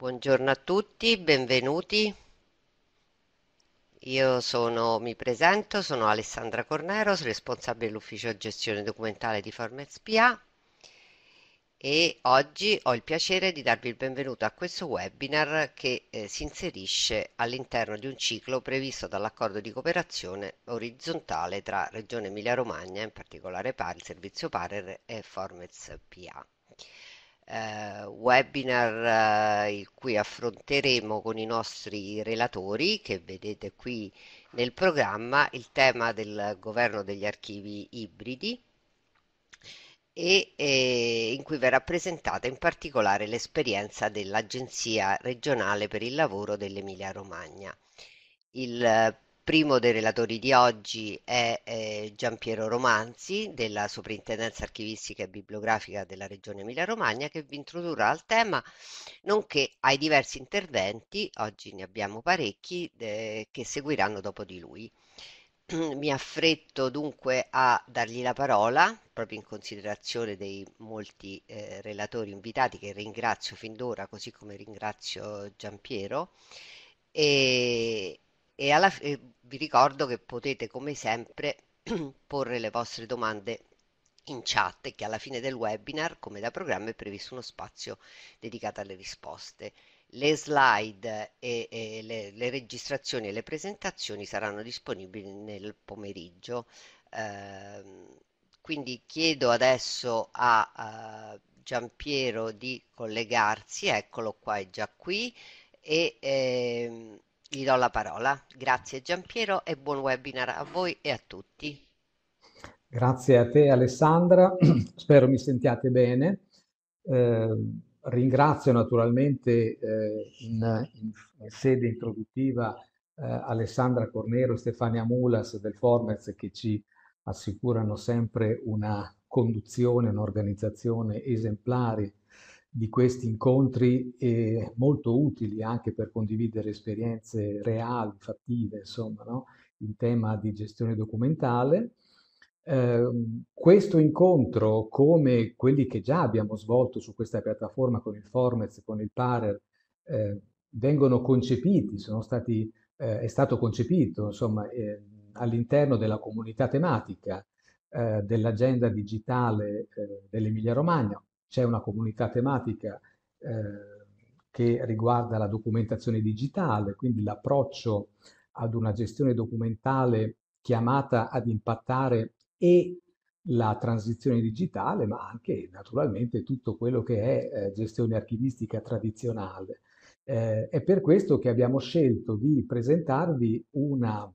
Buongiorno a tutti, benvenuti. Io sono, mi presento, sono Alessandra Corneros, responsabile dell'ufficio gestione documentale di Formet PA e oggi ho il piacere di darvi il benvenuto a questo webinar che eh, si inserisce all'interno di un ciclo previsto dall'accordo di cooperazione orizzontale tra Regione Emilia-Romagna, in particolare PAR, il servizio PARER e Formez PA eh, webinar eh, il cui affronteremo con i nostri relatori che vedete qui nel programma il tema del governo degli archivi ibridi e, e in cui verrà presentata in particolare l'esperienza dell'Agenzia regionale per il lavoro dell'Emilia Romagna. Il eh, primo dei relatori di oggi è eh, Giampiero Romanzi della Soprintendenza Archivistica e Bibliografica della Regione Emilia-Romagna che vi introdurrà al tema nonché ai diversi interventi, oggi ne abbiamo parecchi, eh, che seguiranno dopo di lui. Mi affretto dunque a dargli la parola, proprio in considerazione dei molti eh, relatori invitati che ringrazio fin d'ora, così come ringrazio Giampiero. E, e alla, eh, vi ricordo che potete come sempre porre le vostre domande in chat e che alla fine del webinar, come da programma, è previsto uno spazio dedicato alle risposte. Le slide e, e le, le, registrazioni e le presentazioni saranno disponibili nel pomeriggio. Eh, quindi chiedo adesso a, a Giampiero di collegarsi, eccolo qua, è già qui. E, eh, gli do la parola. Grazie Giampiero e buon webinar a voi e a tutti. Grazie a te Alessandra, spero mi sentiate bene. Eh, ringrazio naturalmente eh, in, in, in, sede introduttiva eh, Alessandra Cornero e Stefania Mulas del Formez che ci assicurano sempre una conduzione, un'organizzazione esemplari di questi incontri eh, molto utili anche per condividere esperienze reali, fattive, insomma, no? in tema di gestione documentale. Eh, questo incontro, come quelli che già abbiamo svolto su questa piattaforma con il Formez, con il Parer, eh, vengono concepiti, stati, eh, è stato concepito insomma, ehm, all'interno della comunità tematica eh, dell'agenda digitale eh, dell'Emilia Romagna, c'è una comunità tematica eh, che riguarda la documentazione digitale, quindi l'approccio ad una gestione documentale chiamata ad impattare e la transizione digitale, ma anche naturalmente tutto quello che è eh, gestione archivistica tradizionale. Eh, è per questo che abbiamo scelto di presentarvi una,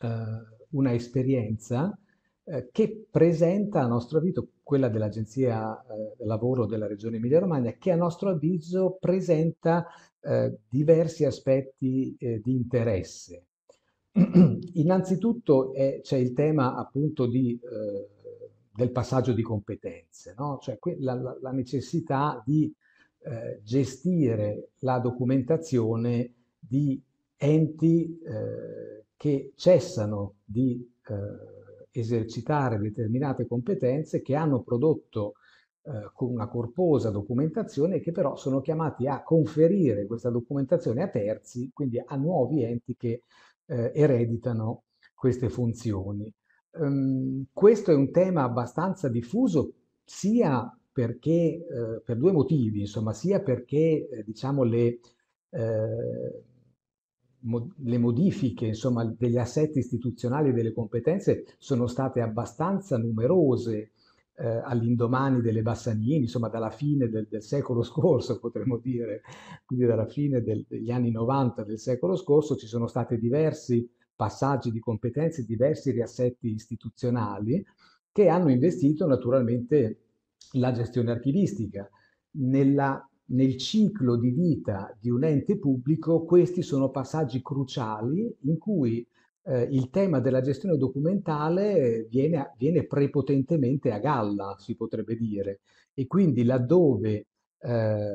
eh, una esperienza eh, che presenta, a nostro avviso, quella dell'Agenzia eh, Lavoro della Regione Emilia-Romagna, che a nostro avviso presenta eh, diversi aspetti eh, di interesse. Innanzitutto eh, c'è il tema appunto di, eh, del passaggio di competenze, no? cioè la, la, la, necessità di eh, gestire la documentazione di enti che cessano di esercitare determinate competenze che hanno prodotto eh, con una corposa documentazione che però sono chiamati a conferire questa documentazione a terzi, quindi a nuovi enti che eh, ereditano queste funzioni. Um, questo è un tema abbastanza diffuso sia perché, eh, per due motivi, insomma, sia perché eh, diciamo le eh, le modifiche insomma, degli assetti istituzionali e delle competenze sono state abbastanza numerose eh, all'indomani delle Bassanini, insomma dalla fine del, del, secolo scorso potremmo dire, quindi dalla fine del, degli anni 90 del secolo scorso ci sono stati diversi passaggi di competenze, diversi riassetti istituzionali che hanno investito naturalmente la gestione archivistica. Nella nel ciclo di vita di un ente pubblico questi sono passaggi cruciali in cui eh, il tema della gestione documentale viene, viene, prepotentemente a galla, si potrebbe dire, e quindi laddove eh,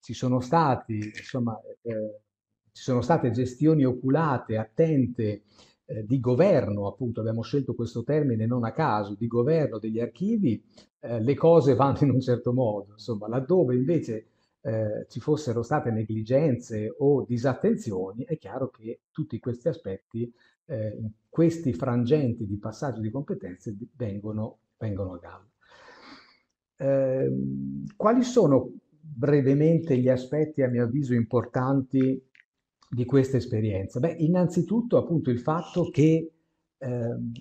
ci, sono stati, insomma, eh, ci sono state gestioni oculate, attente, eh, di governo, appunto abbiamo scelto questo termine non a caso, di governo degli archivi, eh, le cose vanno in un certo modo, insomma, laddove invece eh, ci fossero state negligenze o disattenzioni, è chiaro che tutti questi aspetti, eh, questi frangenti di passaggio di competenze vengono, vengono a galla. Eh, quali sono brevemente gli aspetti a mio avviso importanti di questa esperienza? Beh, innanzitutto appunto il fatto che ehm,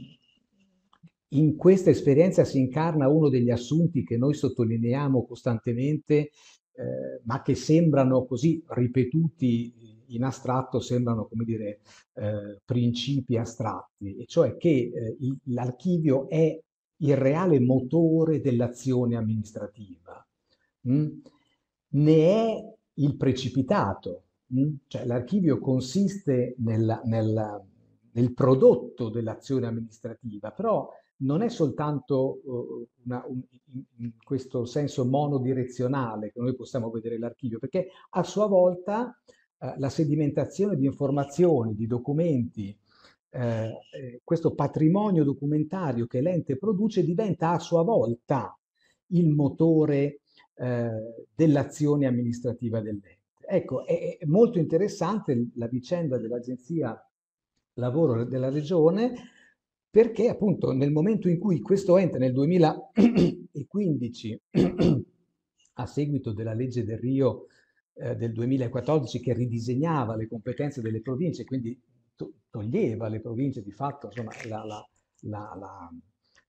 in questa esperienza si incarna uno degli assunti che noi sottolineiamo costantemente eh, ma che sembrano così ripetuti in astratto, sembrano come dire eh, principi astratti, e cioè che eh, l'archivio è il reale motore dell'azione amministrativa, mm? ne è il precipitato, mm? cioè l'archivio consiste nel, nel, nel prodotto dell'azione amministrativa, però non è soltanto uh, una, un, in questo senso monodirezionale che noi possiamo vedere l'archivio, perché a sua volta uh, la sedimentazione di informazioni, di documenti, uh, questo patrimonio documentario che l'ente produce diventa a sua volta il motore dell'azione amministrativa dell'ente. Ecco, è, è molto interessante la vicenda dell'Agenzia Lavoro della Regione, perché appunto nel momento in cui questo ente nel 2015, a seguito della legge del Rio eh, del 2014 che ridisegnava le competenze delle province, quindi to toglieva alle province di fatto insomma, la, la, la,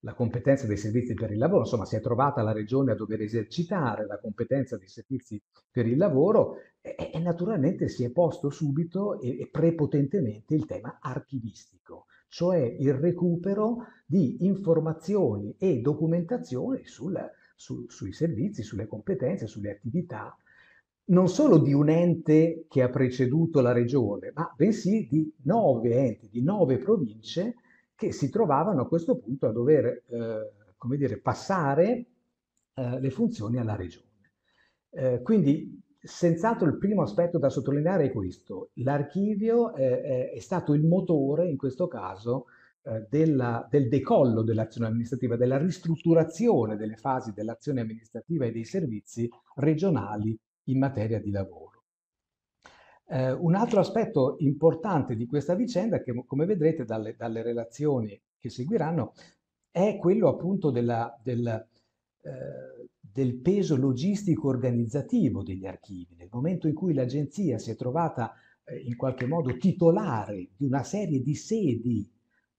la, competenza dei servizi per il lavoro, insomma si è trovata la regione a dover esercitare la competenza dei servizi per il lavoro e, e naturalmente si è posto subito e, e prepotentemente il tema archivistico cioè il recupero di informazioni e documentazioni sul, su, sui servizi, sulle competenze, sulle attività, non solo di un ente che ha preceduto la regione, ma bensì di nove enti, di nove province che si trovavano a questo punto a dover, eh, come dire, passare eh, le funzioni alla regione. Eh, quindi senz'altro il primo aspetto da sottolineare è questo. L'archivio eh, è stato il motore, in questo caso, eh, della, del decollo dell'azione amministrativa, della ristrutturazione delle fasi dell'azione amministrativa e dei servizi regionali in materia di lavoro. Eh, un altro aspetto importante di questa vicenda, che come vedrete dalle, dalle relazioni che seguiranno, è quello appunto della, del, eh, del peso logistico organizzativo degli archivi. Nel momento in cui l'agenzia si è trovata eh, in qualche modo titolare di una serie di sedi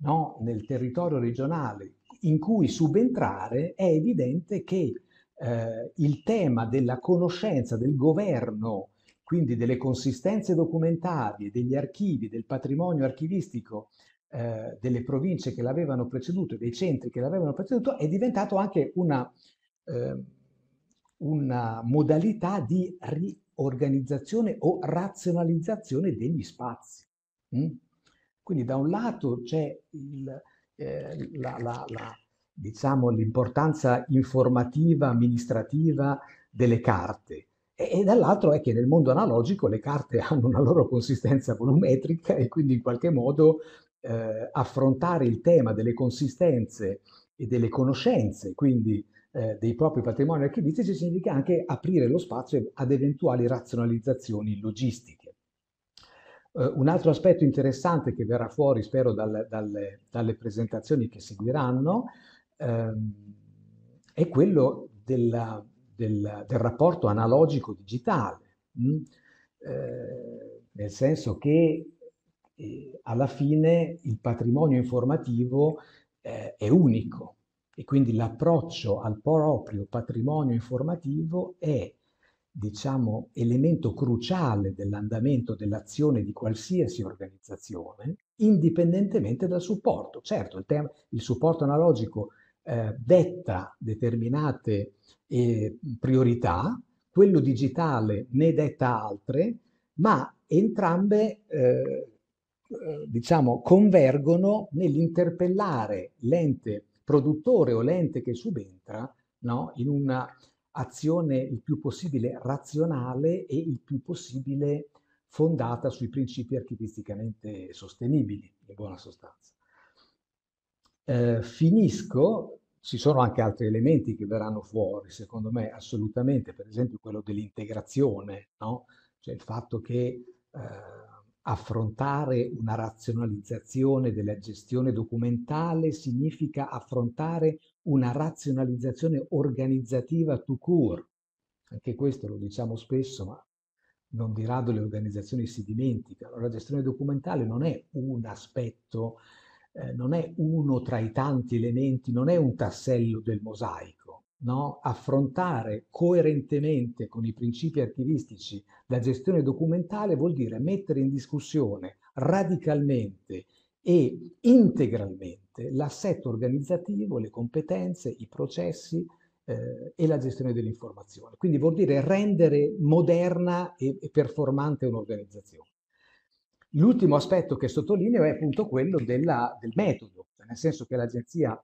no, nel territorio regionale in cui subentrare, è evidente che eh, il tema della conoscenza del governo, quindi delle consistenze documentarie, degli archivi, del patrimonio archivistico eh, delle province che l'avevano preceduto e dei centri che l'avevano preceduto, è diventato anche una, eh, una modalità di riorganizzazione o razionalizzazione degli spazi. Mm? Quindi da un lato c'è eh, diciamo, l'importanza diciamo, informativa, amministrativa delle carte, e, dall'altro è che nel mondo analogico le carte hanno una loro consistenza volumetrica e quindi in qualche modo eh, affrontare il tema delle consistenze e delle conoscenze, quindi eh, dei propri patrimoni archivistici significa anche aprire lo spazio ad eventuali razionalizzazioni logistiche. Uh, un altro aspetto interessante che verrà fuori, spero, dal, dal, dalle, presentazioni che seguiranno, ehm, è quello della, del, del, rapporto analogico-digitale, mm? eh, nel senso che eh, alla fine il patrimonio informativo eh, è unico, e quindi l'approccio al proprio patrimonio informativo è diciamo, elemento cruciale dell'andamento dell'azione di qualsiasi organizzazione, indipendentemente dal supporto. Certo, il, tema, il supporto analogico eh, detta determinate eh, priorità, quello digitale ne detta altre, ma entrambe eh, eh diciamo, convergono nell'interpellare l'ente produttore o l'ente che subentra no? in un'azione il più possibile razionale e il più possibile fondata sui principi archivisticamente sostenibili, in buona sostanza. Eh, finisco, ci sono anche altri elementi che verranno fuori, secondo me assolutamente, per esempio quello dell'integrazione, no? cioè il fatto che eh, affrontare una razionalizzazione della gestione documentale significa affrontare una razionalizzazione organizzativa to cure. Anche questo lo diciamo spesso, ma non di rado le organizzazioni si dimenticano. La gestione documentale non è un aspetto, eh, non è uno tra i tanti elementi, non è un tassello del mosaico no? affrontare coerentemente con i principi archivistici la gestione documentale vuol dire mettere in discussione radicalmente e integralmente l'assetto organizzativo, le competenze, i processi eh, e la gestione dell'informazione. Quindi vuol dire rendere moderna e, e performante un'organizzazione. L'ultimo aspetto che sottolineo è appunto quello della, del metodo, nel senso che l'Agenzia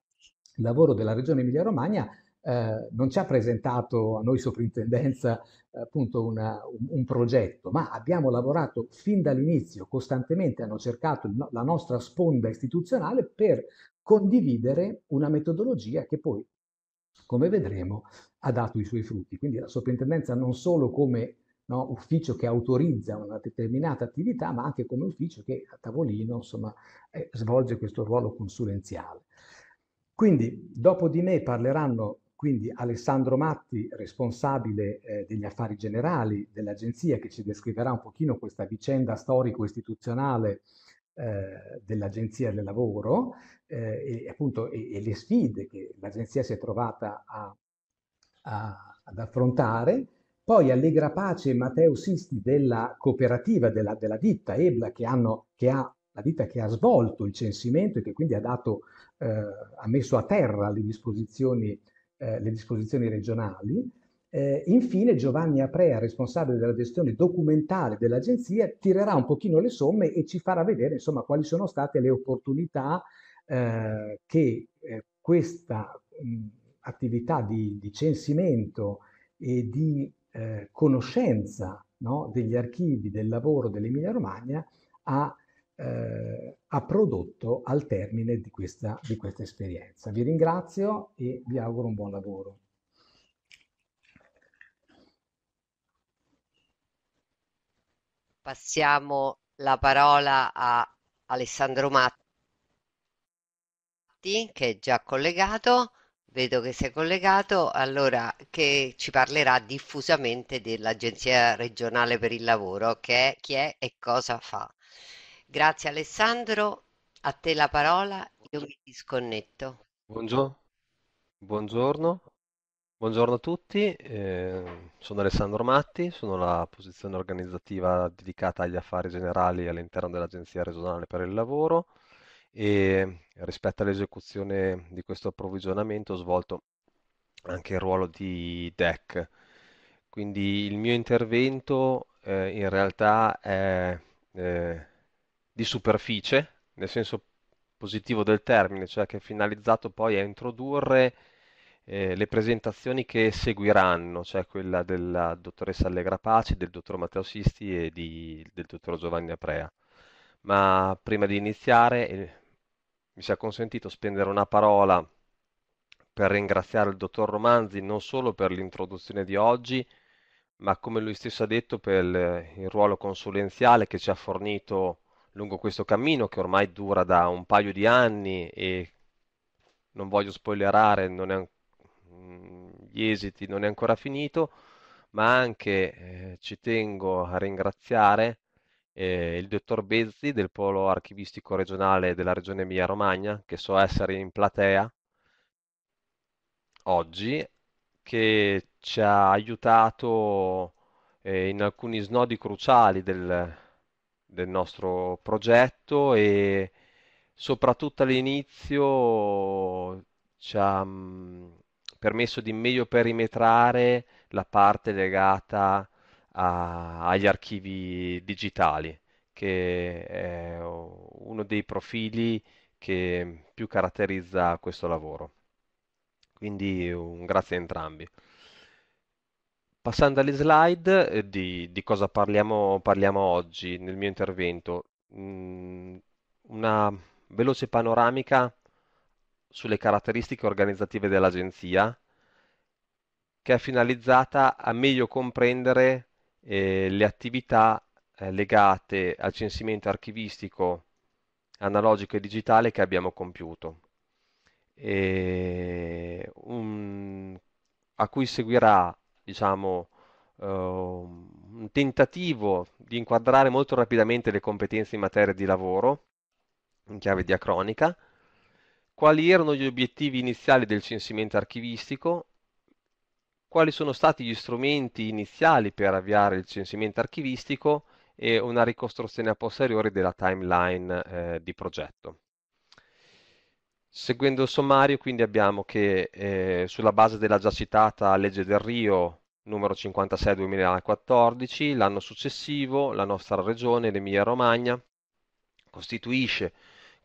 Lavoro della Regione Emilia-Romagna eh, non ci ha presentato a noi soprintendenza eh, appunto una, un, un, progetto, ma abbiamo lavorato fin dall'inizio costantemente, hanno cercato no, la nostra sponda istituzionale per condividere una metodologia che poi, come vedremo, ha dato i suoi frutti. Quindi la soprintendenza non solo come no, ufficio che autorizza una determinata attività, ma anche come ufficio che a tavolino insomma, eh, svolge questo ruolo consulenziale. Quindi dopo di me parleranno quindi Alessandro Matti, responsabile eh, degli affari generali dell'agenzia, che ci descriverà un pochino questa vicenda storico-istituzionale eh, dell'agenzia del lavoro eh, e, appunto, e, e, le sfide che l'agenzia si è trovata a, a, ad affrontare, poi Allegra Pace e Matteo Sisti della cooperativa, della, della ditta Ebla, che, hanno, che ha la ditta che ha svolto il censimento e che quindi ha, dato, eh, ha messo a terra le disposizioni eh, le disposizioni regionali. Eh, infine Giovanni Aprea, responsabile della gestione documentale dell'agenzia, tirerà un pochino le somme e ci farà vedere insomma, quali sono state le opportunità eh, che eh, questa mh, attività di, di, censimento e di eh, conoscenza no, degli archivi, del lavoro dell'Emilia Romagna ha eh, ha prodotto al termine di questa, di questa esperienza. Vi ringrazio e vi auguro un buon lavoro. Passiamo la parola a Alessandro Matti, che è già collegato. Vedo che sei collegato, allora che ci parlerà diffusamente dell'Agenzia regionale per il lavoro, che è, chi è e cosa fa. Grazie Alessandro, a te la parola, io mi disconnetto. Buongiorno, buongiorno, buongiorno a tutti, eh, sono Alessandro Matti, sono la posizione organizzativa dedicata agli affari generali all'interno dell'Agenzia regionale per il lavoro e rispetto all'esecuzione di questo approvvigionamento ho svolto anche il ruolo di DEC. Quindi il mio intervento eh, in realtà è... Eh, di superficie, nel senso positivo del termine, cioè che è finalizzato poi a introdurre eh, le presentazioni che seguiranno, cioè quella della dottoressa Allegra Paci, del dottor Matteo Sisti e di, del dottor Giovanni Aprea. Ma prima di iniziare eh, mi sia consentito spendere una parola per ringraziare il dottor Romanzi non solo per l'introduzione di oggi, ma come lui stesso ha detto per il, il ruolo consulenziale che ci ha fornito lungo questo cammino che ormai dura da un paio di anni e non voglio spoilerare, non è, mm, gli esiti non è ancora finito, ma anche eh, ci tengo a ringraziare eh, il dottor Bezzi del Polo Archivistico Regionale della Regione Emilia-Romagna, che so essere in platea oggi, che ci ha aiutato eh, in alcuni snodi cruciali del, del nostro progetto e soprattutto all'inizio ci ha mm, permesso di meglio perimetrare la parte legata a, agli archivi digitali, che è uno dei profili che più caratterizza questo lavoro. Quindi un grazie a entrambi. Passando alle slide, eh, di, di cosa parliamo, parliamo oggi nel mio intervento? Mm, una veloce panoramica sulle caratteristiche organizzative dell'agenzia, che è finalizzata a meglio comprendere eh, le attività eh, legate al censimento archivistico analogico e digitale che abbiamo compiuto, e un, a cui seguirà diciamo, uh, un tentativo di inquadrare molto rapidamente le competenze in materia di lavoro, in chiave diacronica, quali erano gli obiettivi iniziali del censimento archivistico, quali sono stati gli strumenti iniziali per avviare il censimento archivistico e una ricostruzione a posteriori della timeline eh, di progetto. Seguendo il sommario, quindi abbiamo che eh, sulla base della già citata legge del Rio numero 56 2014, l'anno successivo la nostra regione, l'Emilia-Romagna, costituisce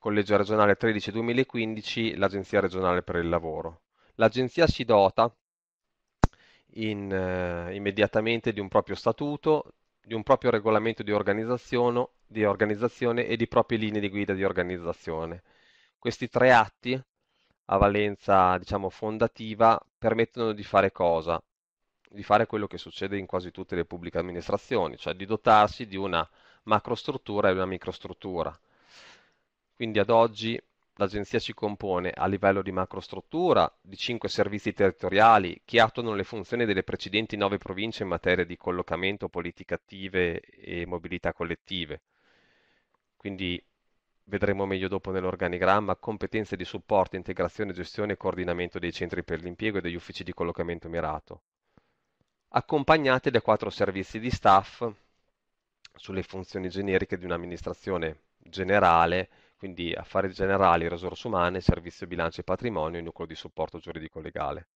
con legge regionale 13 2015 l'Agenzia regionale per il lavoro. L'Agenzia si dota in, eh, immediatamente di un proprio statuto, di un proprio regolamento di organizzazione, di organizzazione e di proprie linee di guida di organizzazione questi tre atti a valenza, diciamo, fondativa permettono di fare cosa? Di fare quello che succede in quasi tutte le pubbliche amministrazioni, cioè di dotarsi di una macrostruttura e una microstruttura. Quindi ad oggi l'agenzia si compone a livello di macrostruttura di cinque servizi territoriali che attuano le funzioni delle precedenti nove province in materia di collocamento, politiche attive e mobilità collettive. Quindi vedremo meglio dopo nell'organigramma, competenze di supporto, integrazione, gestione e coordinamento dei centri per l'impiego e degli uffici di collocamento mirato, accompagnate da quattro servizi di staff sulle funzioni generiche di un'amministrazione generale, quindi affari generali, risorse umane, servizio bilancio e patrimonio e nucleo di supporto giuridico-legale.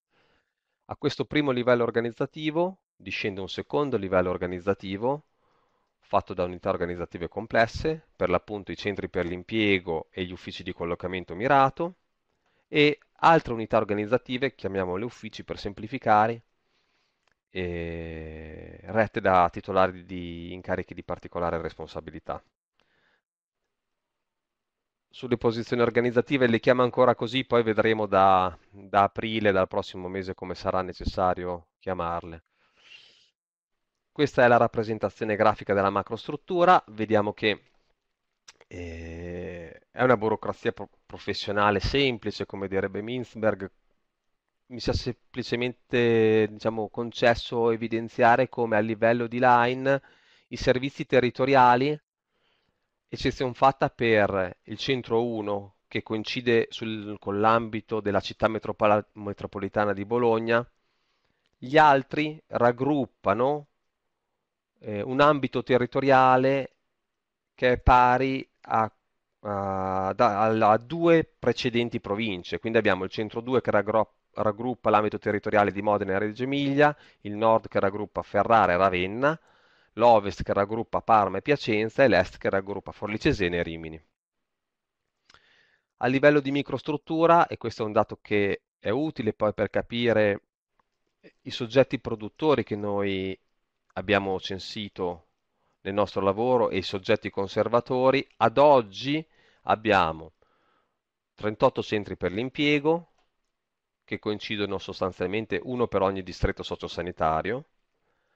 A questo primo livello organizzativo discende un secondo livello organizzativo fatto da unità organizzative complesse, per l'appunto i centri per l'impiego e gli uffici di collocamento mirato, e altre unità organizzative, chiamiamole uffici per semplificare, eh, rette da titolari di incarichi di particolare responsabilità. Sulle posizioni organizzative le chiamo ancora così, poi vedremo da, da aprile, dal prossimo mese, come sarà necessario chiamarle. Questa è la rappresentazione grafica della macrostruttura, vediamo che eh, è una burocrazia pro professionale semplice, come direbbe Minsberg, mi sia semplicemente diciamo, concesso evidenziare come a livello di line i servizi territoriali, eccezione fatta per il centro 1 che coincide sul, con l'ambito della città metropolitana di Bologna, gli altri raggruppano eh, un ambito territoriale che è pari a a, a, a, due precedenti province, quindi abbiamo il centro 2 che raggruppa l'ambito territoriale di Modena e Reggio Emilia, il nord che raggruppa Ferrara e Ravenna, l'ovest che raggruppa Parma e Piacenza e l'est che raggruppa Forlicesene e Rimini. A livello di microstruttura, e questo è un dato che è utile poi per capire i soggetti produttori che noi abbiamo censito nel nostro lavoro e i soggetti conservatori, ad oggi abbiamo 38 centri per l'impiego, che coincidono sostanzialmente uno per ogni distretto sociosanitario,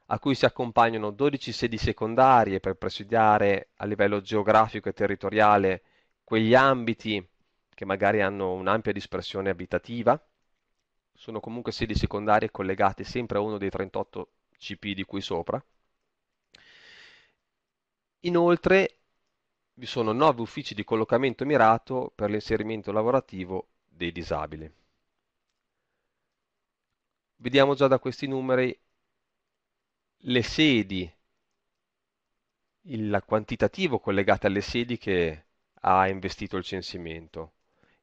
a cui si accompagnano 12 sedi secondarie per presidiare a livello geografico e territoriale quegli ambiti che magari hanno un'ampia dispersione abitativa, sono comunque sedi secondarie collegate sempre a uno dei 38 CP di qui sopra. Inoltre vi sono nove uffici di collocamento mirato per l'inserimento lavorativo dei disabili. Vediamo già da questi numeri le sedi, il quantitativo collegato alle sedi che ha investito il censimento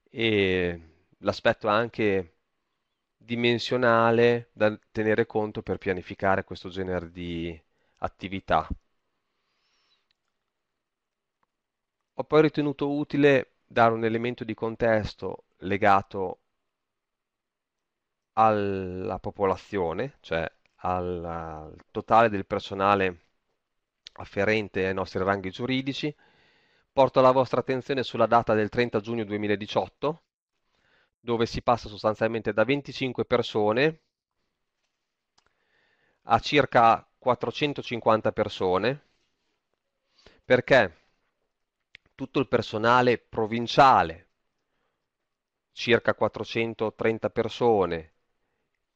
e l'aspetto anche dimensionale da tenere conto per pianificare questo genere di attività. Ho poi ritenuto utile dare un elemento di contesto legato alla popolazione, cioè al, al totale del personale afferente ai nostri ranghi giuridici. Porto la vostra attenzione sulla data del 30 giugno 2018 dove si passa sostanzialmente da 25 persone a circa 450 persone, perché tutto il personale provinciale, circa 430 persone,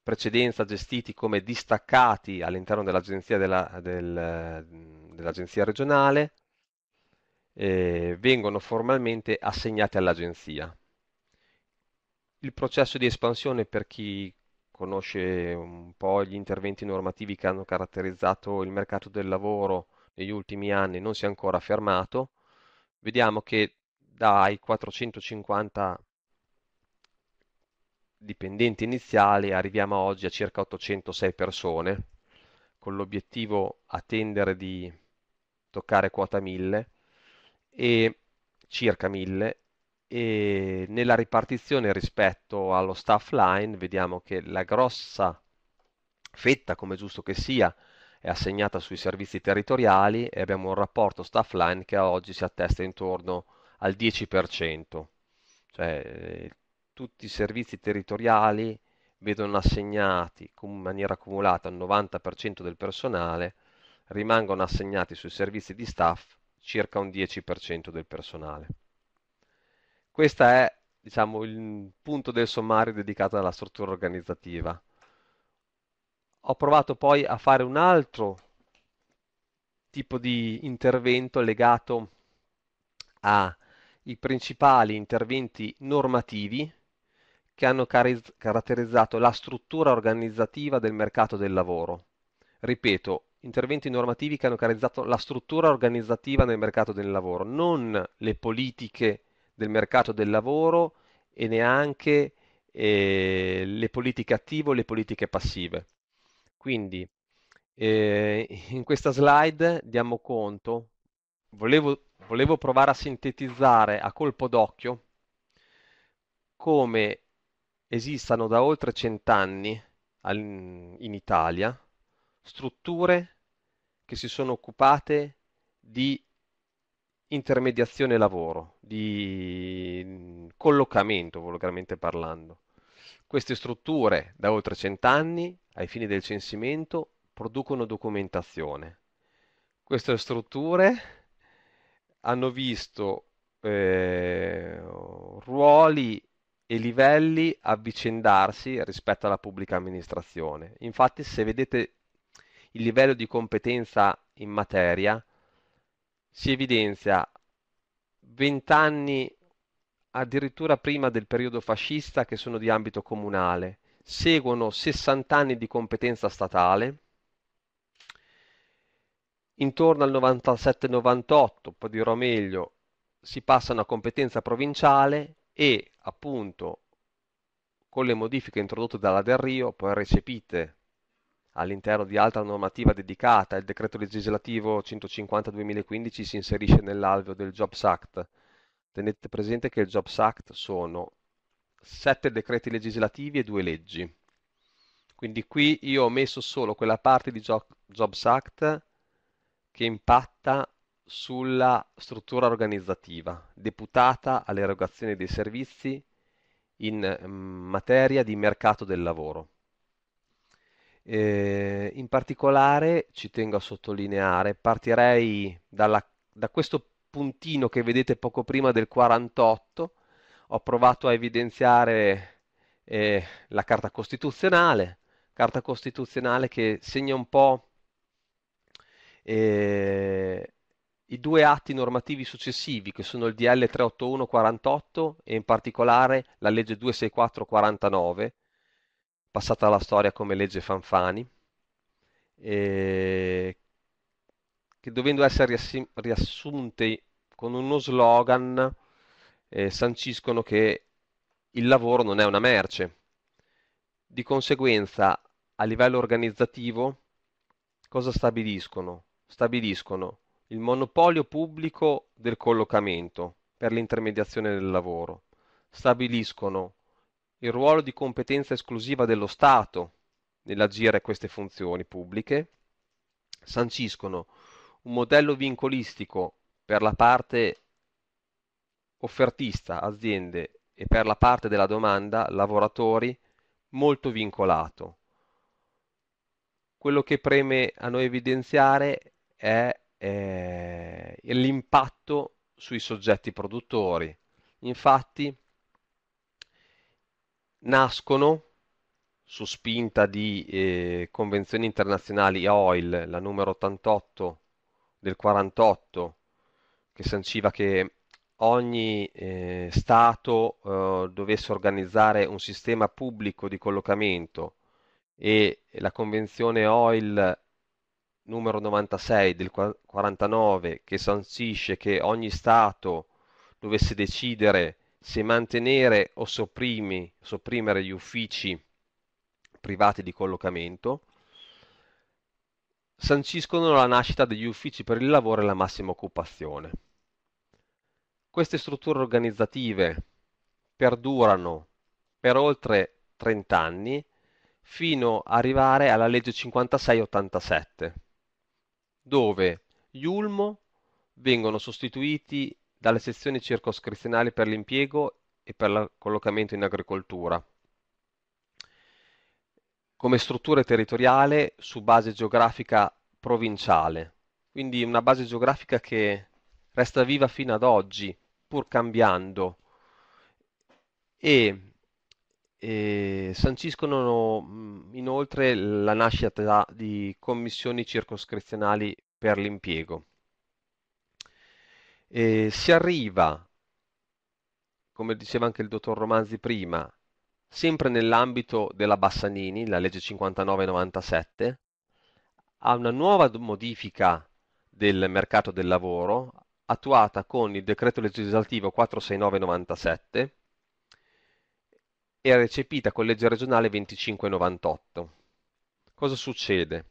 precedenza gestiti come distaccati all'interno dell'agenzia, della, del, dell'agenzia regionale, eh, vengono formalmente assegnati all'agenzia il processo di espansione per chi conosce un po' gli interventi normativi che hanno caratterizzato il mercato del lavoro negli ultimi anni non si è ancora fermato. Vediamo che dai 450 dipendenti iniziali arriviamo oggi a circa 806 persone con l'obiettivo a tendere di toccare quota 1000 e circa 1000 e nella ripartizione rispetto allo staff line vediamo che la grossa fetta, come giusto che sia, è assegnata sui servizi territoriali e abbiamo un rapporto staff line che oggi si attesta intorno al 10%, cioè tutti i servizi territoriali vedono assegnati in maniera accumulata il 90% del personale, rimangono assegnati sui servizi di staff circa un 10% del personale. Questo è, diciamo, il punto del sommario dedicato alla struttura organizzativa. Ho provato poi a fare un altro tipo di intervento legato ai principali interventi normativi che hanno caratterizzato la struttura organizzativa del mercato del lavoro. Ripeto, interventi normativi che hanno caratterizzato la struttura organizzativa del mercato del lavoro, non le politiche del mercato del lavoro e neanche eh, le politiche attive o le politiche passive. Quindi eh, in questa slide diamo conto, volevo, volevo provare a sintetizzare a colpo d'occhio come esistano da oltre cent'anni in Italia strutture che si sono occupate di intermediazione lavoro, di mm, collocamento, volgarmente parlando. Queste strutture, da oltre cent'anni, ai fini del censimento, producono documentazione. Queste strutture hanno visto eh, ruoli e livelli avvicendarsi rispetto alla pubblica amministrazione. Infatti, se vedete il livello di competenza in materia, si evidenzia 20 anni addirittura prima del periodo fascista che sono di ambito comunale, seguono 60 anni di competenza statale, intorno al 97-98, poi dirò meglio, si passa a una competenza provinciale e appunto con le modifiche introdotte dalla Del Rio, poi recepite all'interno di altra normativa dedicata, il decreto legislativo 150-2015 si inserisce nell'alveo del Jobs Act. Tenete presente che il Jobs Act sono sette decreti legislativi e due leggi. Quindi qui io ho messo solo quella parte di Jobs Act che impatta sulla struttura organizzativa deputata all'erogazione dei servizi in mm, materia di mercato del lavoro. Eh, in particolare ci tengo a sottolineare, partirei dalla, da questo puntino che vedete poco prima del 48, ho provato a evidenziare eh, la Carta Costituzionale, Carta Costituzionale che segna un po' eh, i due atti normativi successivi che sono il DL 381 48 e in particolare la legge 264 49 passata alla storia come legge Fanfani, eh, che dovendo essere riassunte con uno slogan, eh, sanciscono che il lavoro non è una merce. Di conseguenza, a livello organizzativo, cosa stabiliscono? Stabiliscono il monopolio pubblico del collocamento per l'intermediazione del lavoro, stabiliscono il ruolo di competenza esclusiva dello Stato nell'agire queste funzioni pubbliche, sanciscono un modello vincolistico per la parte offertista, aziende, e per la parte della domanda, lavoratori, molto vincolato. Quello che preme a noi evidenziare è eh, l'impatto sui soggetti produttori. Infatti, nascono su spinta di eh, convenzioni internazionali OIL, la numero 88 del 48, che sanciva che ogni eh, Stato eh, dovesse organizzare un sistema pubblico di collocamento e la convenzione OIL numero 96 del 49 che sancisce che ogni Stato dovesse decidere se mantenere o sopprimi, sopprimere gli uffici privati di collocamento, sanciscono la nascita degli uffici per il lavoro e la massima occupazione. Queste strutture organizzative perdurano per oltre 30 anni fino ad arrivare alla legge 5687, dove gli ulmo vengono sostituiti dalle sezioni circoscrizionali per l'impiego e per il collocamento in agricoltura. Come struttura territoriale su base geografica provinciale, quindi una base geografica che resta viva fino ad oggi, pur cambiando, e, e sanciscono inoltre la nascita di commissioni circoscrizionali per l'impiego eh, si arriva, come diceva anche il dottor Romanzi prima, sempre nell'ambito della Bassanini, la legge 59-97, a una nuova modifica del mercato del lavoro attuata con il decreto legislativo 469-97 e recepita con legge regionale 2598. Cosa succede?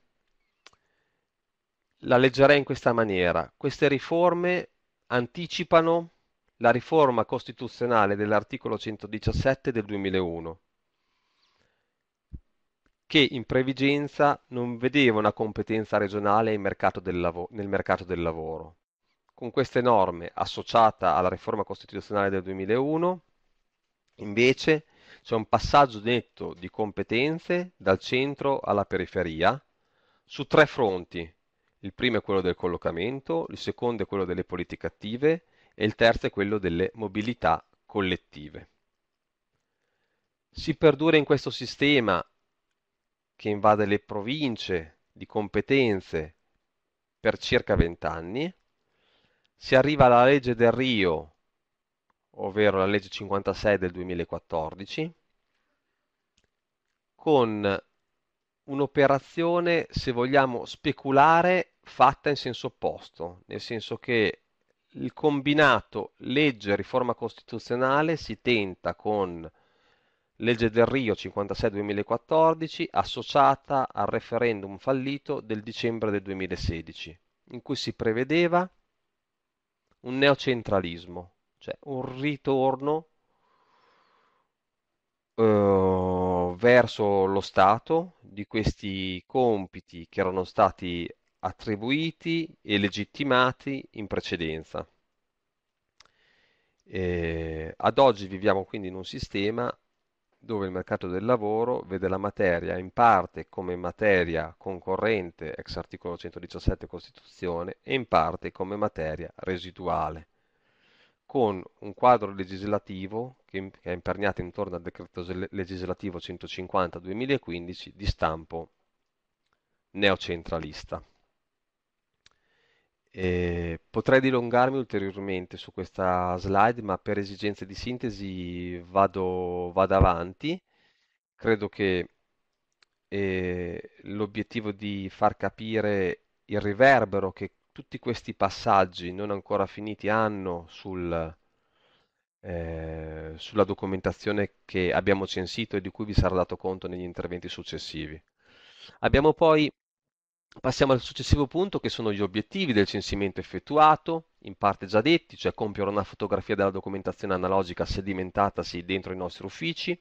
La leggerei in questa maniera. Queste riforme anticipano la riforma costituzionale dell'articolo 117 del 2001, che in previgenza non vedeva una competenza regionale mercato nel mercato del lavoro. Con queste norme, associata alla riforma costituzionale del 2001, invece c'è un passaggio netto di competenze dal centro alla periferia su tre fronti, il primo è quello del collocamento, il secondo è quello delle politiche attive e il terzo è quello delle mobilità collettive. Si perdura in questo sistema che invade le province di competenze per circa 20 anni, si arriva alla legge del Rio, ovvero la legge 56 del 2014, con un'operazione, se vogliamo, speculare fatta in senso opposto, nel senso che il combinato legge-riforma costituzionale si tenta con legge del Rio 56-2014 associata al referendum fallito del dicembre del 2016, in cui si prevedeva un neocentralismo, cioè un ritorno eh, verso lo Stato di questi compiti che erano stati attribuiti e legittimati in precedenza. E ad oggi viviamo quindi in un sistema dove il mercato del lavoro vede la materia in parte come materia concorrente ex articolo 117 Costituzione e in parte come materia residuale con un quadro legislativo che è imperniato intorno al decreto legislativo 150-2015 di stampo neocentralista. Eh, potrei dilungarmi ulteriormente su questa slide, ma per esigenze di sintesi vado, vado avanti. Credo che eh, l'obiettivo di far capire il riverbero che tutti questi passaggi non ancora finiti hanno sul, eh, sulla documentazione che abbiamo censito e di cui vi sarà dato conto negli interventi successivi. Abbiamo poi, passiamo al successivo punto che sono gli obiettivi del censimento effettuato, in parte già detti, cioè compiere una fotografia della documentazione analogica sedimentatasi dentro i nostri uffici,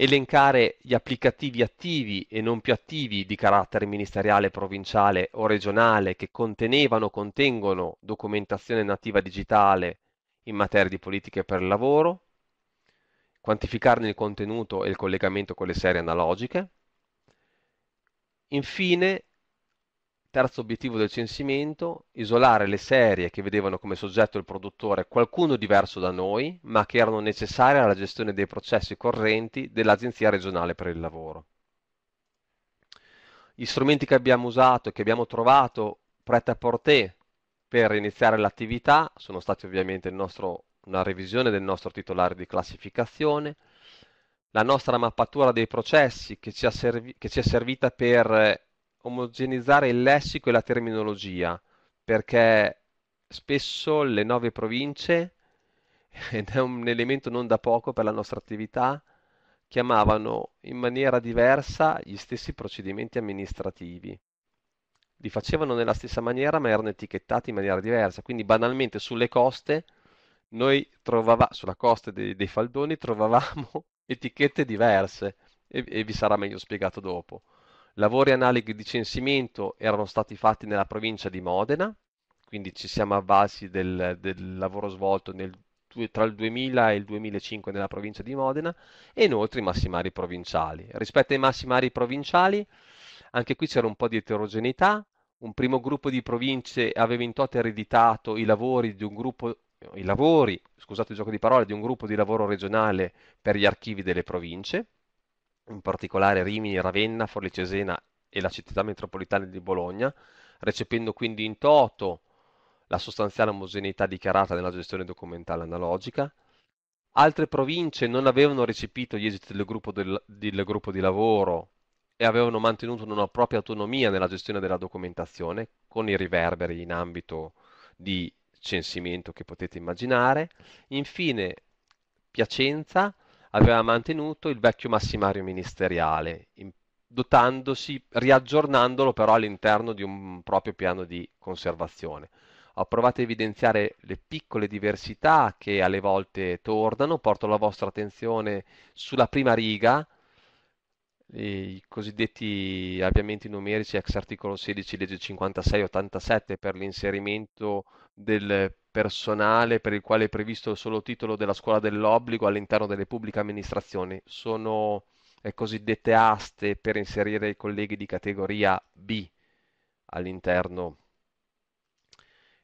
elencare gli applicativi attivi e non più attivi di carattere ministeriale, provinciale o regionale che contenevano o contengono documentazione nativa digitale in materia di politiche per il lavoro, quantificarne il contenuto e il collegamento con le serie analogiche. Infine, Terzo obiettivo del censimento, isolare le serie che vedevano come soggetto il produttore qualcuno diverso da noi, ma che erano necessarie alla gestione dei processi correnti dell'Agenzia regionale per il lavoro. Gli strumenti che abbiamo usato e che abbiamo trovato prete a porter per iniziare l'attività sono stati ovviamente nostro, una revisione del nostro titolare di classificazione, la nostra mappatura dei processi che ci, è servita per omogeneizzare il lessico e la terminologia, perché spesso le nove province, ed è un elemento non da poco per la nostra attività, chiamavano in maniera diversa gli stessi procedimenti amministrativi. Li facevano nella stessa maniera, ma erano etichettati in maniera diversa. Quindi banalmente sulle coste, noi trovavamo, sulla costa dei, dei Faldoni, trovavamo etichette diverse e, e vi sarà meglio spiegato dopo. Lavori analoghi di censimento erano stati fatti nella provincia di Modena, quindi ci siamo avvalsi del, del lavoro svolto nel, tra il 2000 e il 2005 nella provincia di Modena e inoltre i massimari provinciali. Rispetto ai massimari provinciali, anche qui c'era un po' di eterogeneità, un primo gruppo di province aveva in toto ereditato i lavori di un gruppo i lavori, scusate il gioco di parole, di un gruppo di lavoro regionale per gli archivi delle province in particolare Rimini, Ravenna, Forli Cesena e la città metropolitana di Bologna, recependo quindi in toto la sostanziale omogeneità dichiarata nella gestione documentale analogica. Altre province non avevano recepito gli esiti del gruppo, del, del gruppo di lavoro e avevano mantenuto una propria autonomia nella gestione della documentazione, con i riverberi in ambito di censimento che potete immaginare. Infine, Piacenza aveva mantenuto il vecchio massimario ministeriale, dotandosi, riaggiornandolo però all'interno di un proprio piano di conservazione. Ho provato a evidenziare le piccole diversità che alle volte tornano, porto la vostra attenzione sulla prima riga, i cosiddetti avviamenti numerici ex articolo 16 legge 56-87 per l'inserimento del personale per il quale è previsto il solo titolo della scuola dell'obbligo all'interno delle pubbliche amministrazioni. Sono le eh, cosiddette aste per inserire i colleghi di categoria B all'interno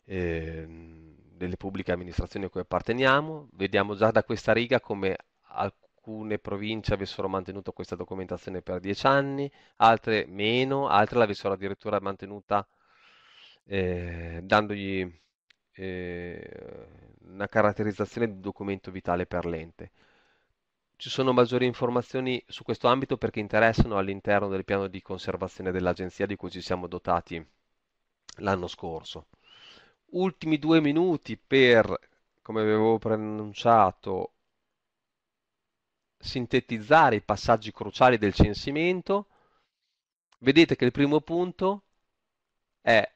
eh, delle pubbliche amministrazioni a cui apparteniamo. Vediamo già da questa riga come alcuni alcune province avessero mantenuto questa documentazione per dieci anni, altre meno, altre l'avessero addirittura mantenuta eh, dandogli eh, una caratterizzazione di documento vitale per l'ente. Ci sono maggiori informazioni su questo ambito perché interessano all'interno del piano di conservazione dell'agenzia di cui ci siamo dotati l'anno scorso. Ultimi due minuti per, come avevo pronunciato, sintetizzare i passaggi cruciali del censimento, vedete che il primo punto è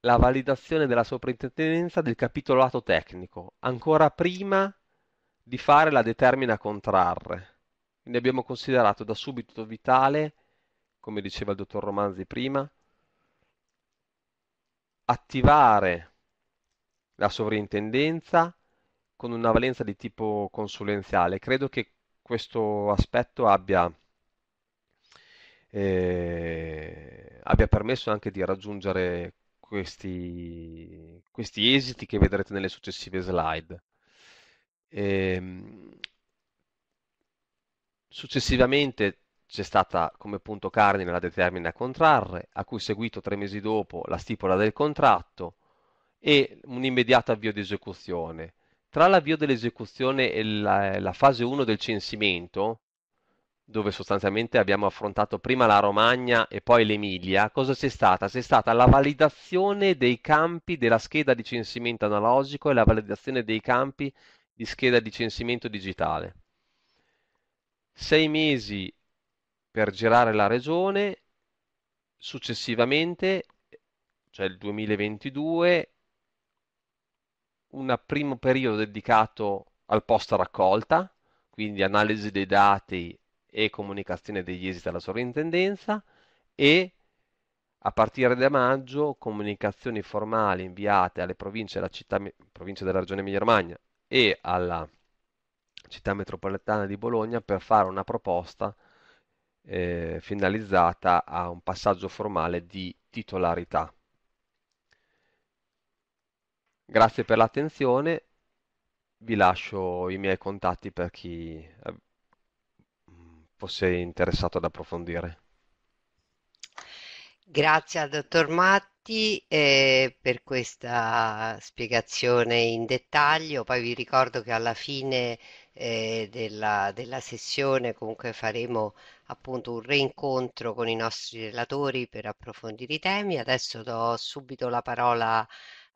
la validazione della soprintendenza del capitolato tecnico, ancora prima di fare la determina contrarre. Quindi abbiamo considerato da subito vitale, come diceva il dottor Romanzi prima, attivare la sovrintendenza con una valenza di tipo consulenziale. Credo che questo aspetto abbia, eh, abbia permesso anche di raggiungere questi, questi, esiti che vedrete nelle successive slide. E, ehm, successivamente c'è stata come punto cardine la determina a contrarre, a cui seguito tre mesi dopo la stipula del contratto e un immediato avvio di esecuzione tra l'avvio dell'esecuzione e la, la fase 1 del censimento, dove sostanzialmente abbiamo affrontato prima la Romagna e poi l'Emilia, cosa c'è stata? C'è stata la validazione dei campi della scheda di censimento analogico e la validazione dei campi di scheda di censimento digitale. Sei mesi per girare la regione, successivamente, cioè il 2022, un primo periodo dedicato al post raccolta, quindi analisi dei dati e comunicazione degli esiti alla sovrintendenza e a partire da maggio comunicazioni formali inviate alle province, della, città, province della regione Emilia-Romagna e alla città metropolitana di Bologna per fare una proposta eh, finalizzata a un passaggio formale di titolarità. Grazie per l'attenzione, vi lascio i miei contatti per chi eh, fosse interessato ad approfondire. Grazie al dottor Matti eh, per questa spiegazione in dettaglio, poi vi ricordo che alla fine eh, della, della sessione comunque faremo appunto un reincontro con i nostri relatori per approfondire i temi. Adesso do subito la parola a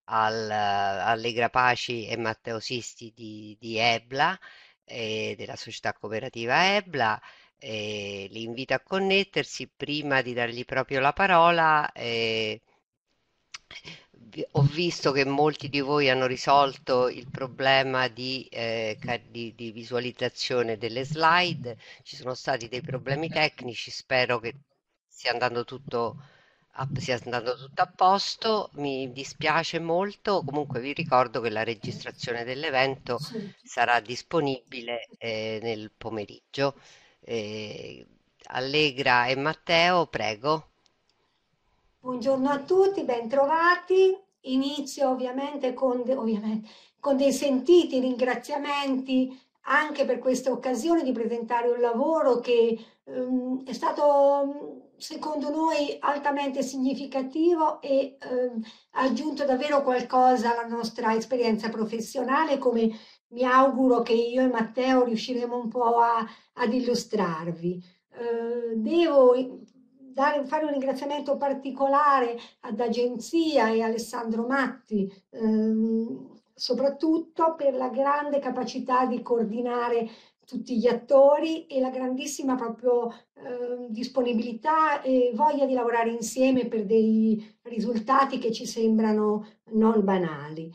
al, Allegra Paci e Matteo Sisti di, di Ebla, eh, della società cooperativa Ebla. Eh, li invito a connettersi prima di dargli proprio la parola. Eh, ho visto che molti di voi hanno risolto il problema di, eh, di, di, visualizzazione delle slide, ci sono stati dei problemi tecnici, spero che stia andando tutto sia andato tutto a posto, mi dispiace molto, comunque vi ricordo che la registrazione dell'evento sì. sarà disponibile eh, nel pomeriggio. Eh, Allegra e Matteo, prego. Buongiorno a tutti, bentrovati. Inizio ovviamente con, de ovviamente con dei sentiti ringraziamenti anche per questa occasione di presentare un lavoro che um, è stato secondo noi altamente significativo e ehm, ha eh, aggiunto davvero qualcosa alla nostra esperienza professionale come mi auguro che io e Matteo riusciremo un po' a, ad illustrarvi. Eh, devo dare, fare un ringraziamento particolare ad Agenzia e Alessandro Matti, ehm, soprattutto per la grande capacità di coordinare tutti gli attori e la grandissima proprio eh, disponibilità e voglia di lavorare insieme per dei risultati che ci sembrano non banali.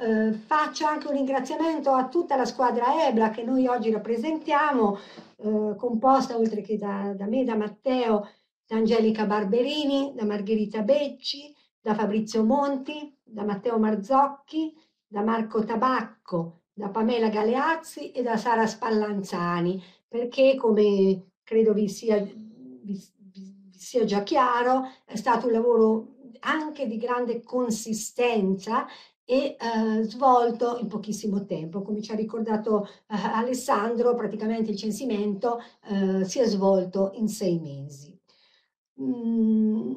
Eh, faccio anche un ringraziamento a tutta la squadra EBLA che noi oggi rappresentiamo, eh, composta oltre che da, da me, da Matteo, da Angelica Barberini, da Margherita Becci, da Fabrizio Monti, da Matteo Marzocchi, da Marco Tabacco, da Pamela Galeazzi e da Sara Spallanzani, perché come credo vi sia, vi, vi sia già chiaro, è stato un lavoro anche di grande consistenza e eh, svolto in pochissimo tempo. Come ci ha ricordato eh, Alessandro, praticamente il censimento eh, si è svolto in sei mesi. Mm,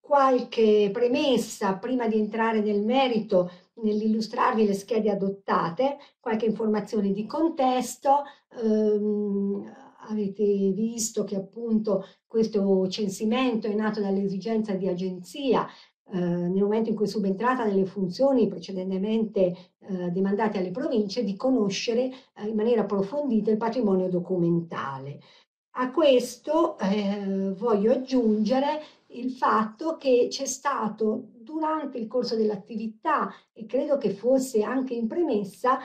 qualche premessa prima di entrare nel merito nell'illustrarvi le schede adottate, qualche informazione di contesto, ehm, avete visto che appunto questo censimento è nato dall'esigenza di agenzia eh, nel momento in cui è subentrata nelle funzioni precedentemente eh, demandate alle province di conoscere eh, in maniera approfondita il patrimonio documentale. A questo eh, voglio aggiungere il fatto che c'è stato durante il corso dell'attività e credo che fosse anche in premessa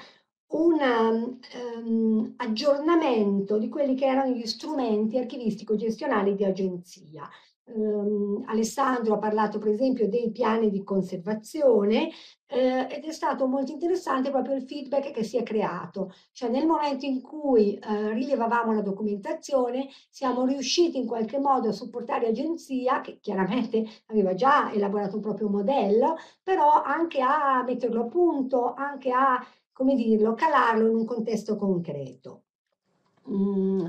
un um, ehm, aggiornamento di quelli che erano gli strumenti archivistico-gestionali di agenzia ehm, Alessandro ha parlato per esempio dei piani di conservazione eh, ed è stato molto interessante proprio il feedback che si è creato, cioè nel momento in cui eh, rilevavamo la documentazione siamo riusciti in qualche modo a supportare l'agenzia che chiaramente aveva già elaborato un proprio modello, però anche a metterlo a punto, anche a, come dirlo, calarlo in un contesto concreto. Mm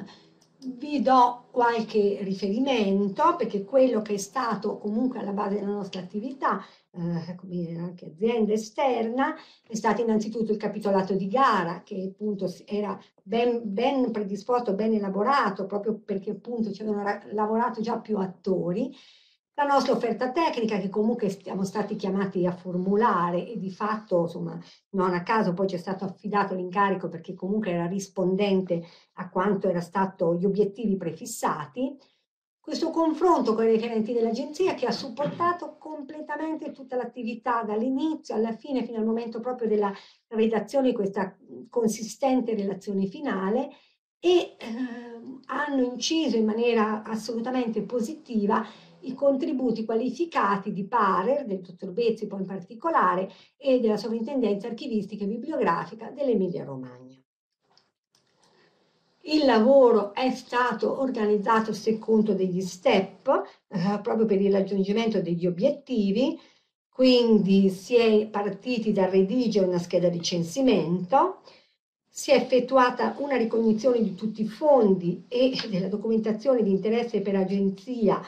vi do qualche riferimento perché quello che è stato comunque alla base della nostra attività eh, come anche azienda esterna è stato innanzitutto il capitolato di gara che appunto era ben, ben predisposto, ben elaborato proprio perché appunto ci avevano lavorato già più attori la nostra offerta tecnica che comunque siamo stati chiamati a formulare e di fatto, insomma, non a caso poi ci è stato affidato l'incarico perché comunque era rispondente a quanto era stato gli obiettivi prefissati, questo confronto con i referenti dell'agenzia che ha supportato completamente tutta l'attività dall'inizio alla fine fino al momento proprio della redazione di questa consistente relazione finale e eh, hanno inciso in maniera assolutamente positiva i contributi qualificati di Parer, del dottor Bezzi poi in particolare, e della Sovrintendenza Archivistica e Bibliografica dell'Emilia Romagna. Il lavoro è stato organizzato secondo degli step, eh, proprio per il raggiungimento degli obiettivi, quindi si è partiti dal redigere una scheda di censimento, si è effettuata una ricognizione di tutti i fondi e della documentazione di interesse per agenzia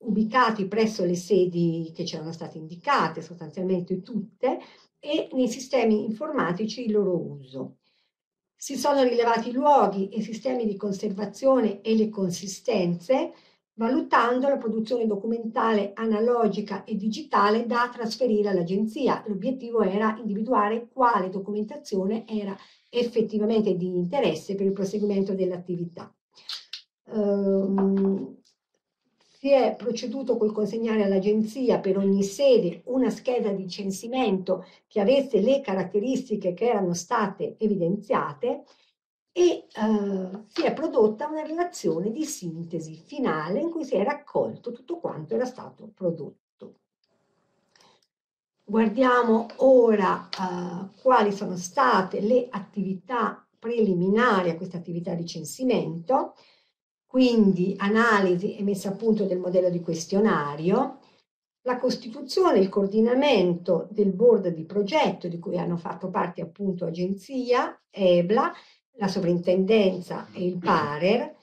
ubicati presso le sedi che c'erano state indicate, sostanzialmente tutte, e nei sistemi informatici il loro uso. Si sono rilevati i luoghi e i sistemi di conservazione e le consistenze, valutando la produzione documentale analogica e digitale da trasferire all'agenzia. L'obiettivo era individuare quale documentazione era effettivamente di interesse per il proseguimento dell'attività. Um, si è proceduto col consegnare all'agenzia per ogni sede una scheda di censimento che avesse le caratteristiche che erano state evidenziate e eh, si è prodotta una relazione di sintesi finale in cui si è raccolto tutto quanto era stato prodotto. Guardiamo ora eh, quali sono state le attività preliminari a questa attività di censimento quindi analisi e messa a punto del modello di questionario, la costituzione e il coordinamento del board di progetto di cui hanno fatto parte appunto agenzia, EBLA, la sovrintendenza e il PARER,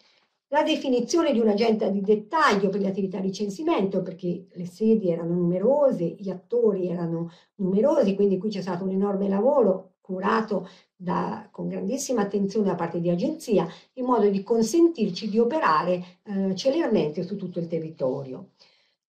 la definizione di un'agenda di dettaglio per le attività di censimento, perché le sedi erano numerose, gli attori erano numerosi, quindi qui c'è stato un enorme lavoro curato da, con grandissima attenzione da parte di agenzia, in modo di consentirci di operare eh, celermente su tutto il territorio.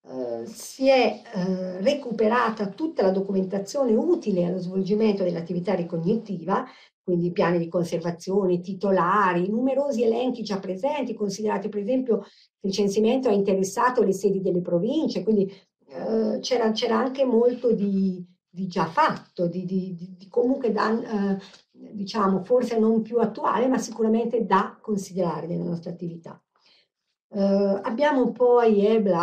Eh, si è eh, recuperata tutta la documentazione utile allo svolgimento dell'attività ricognitiva, quindi piani di conservazione, titolari, numerosi elenchi già presenti, considerati per esempio che il censimento ha interessato le sedi delle province, quindi eh, c'era, anche molto di, di già fatto, di, di, di comunque dan, eh, diciamo, forse non più attuale, ma sicuramente da considerare nella nostra attività. Eh, abbiamo poi EBLA,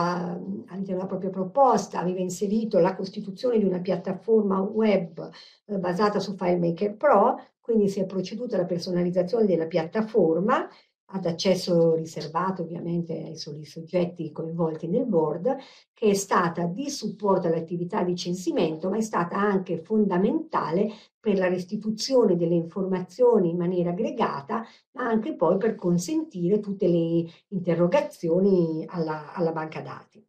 all'interno della propria proposta, aveva inserito la costituzione di una piattaforma web eh, basata su FileMaker Pro, quindi si è proceduto alla personalizzazione della piattaforma ad accesso riservato ovviamente ai soli soggetti coinvolti nel board, che è stata di supporto all'attività di censimento, ma è stata anche fondamentale per la restituzione delle informazioni in maniera aggregata, ma anche poi per consentire tutte le interrogazioni alla, alla banca dati.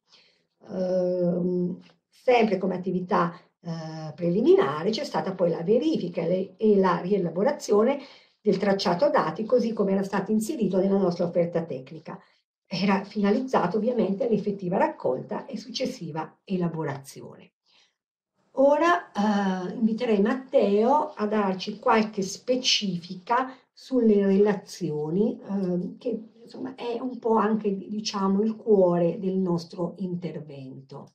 Eh, sempre come attività eh, preliminare c'è stata poi la verifica le, e la rielaborazione del tracciato dati così come era stato inserito nella nostra offerta tecnica. Era finalizzato ovviamente all'effettiva raccolta e successiva elaborazione. Ora eh, inviterei Matteo a darci qualche specifica sulle relazioni, eh, che insomma, è un po' anche diciamo, il cuore del nostro intervento.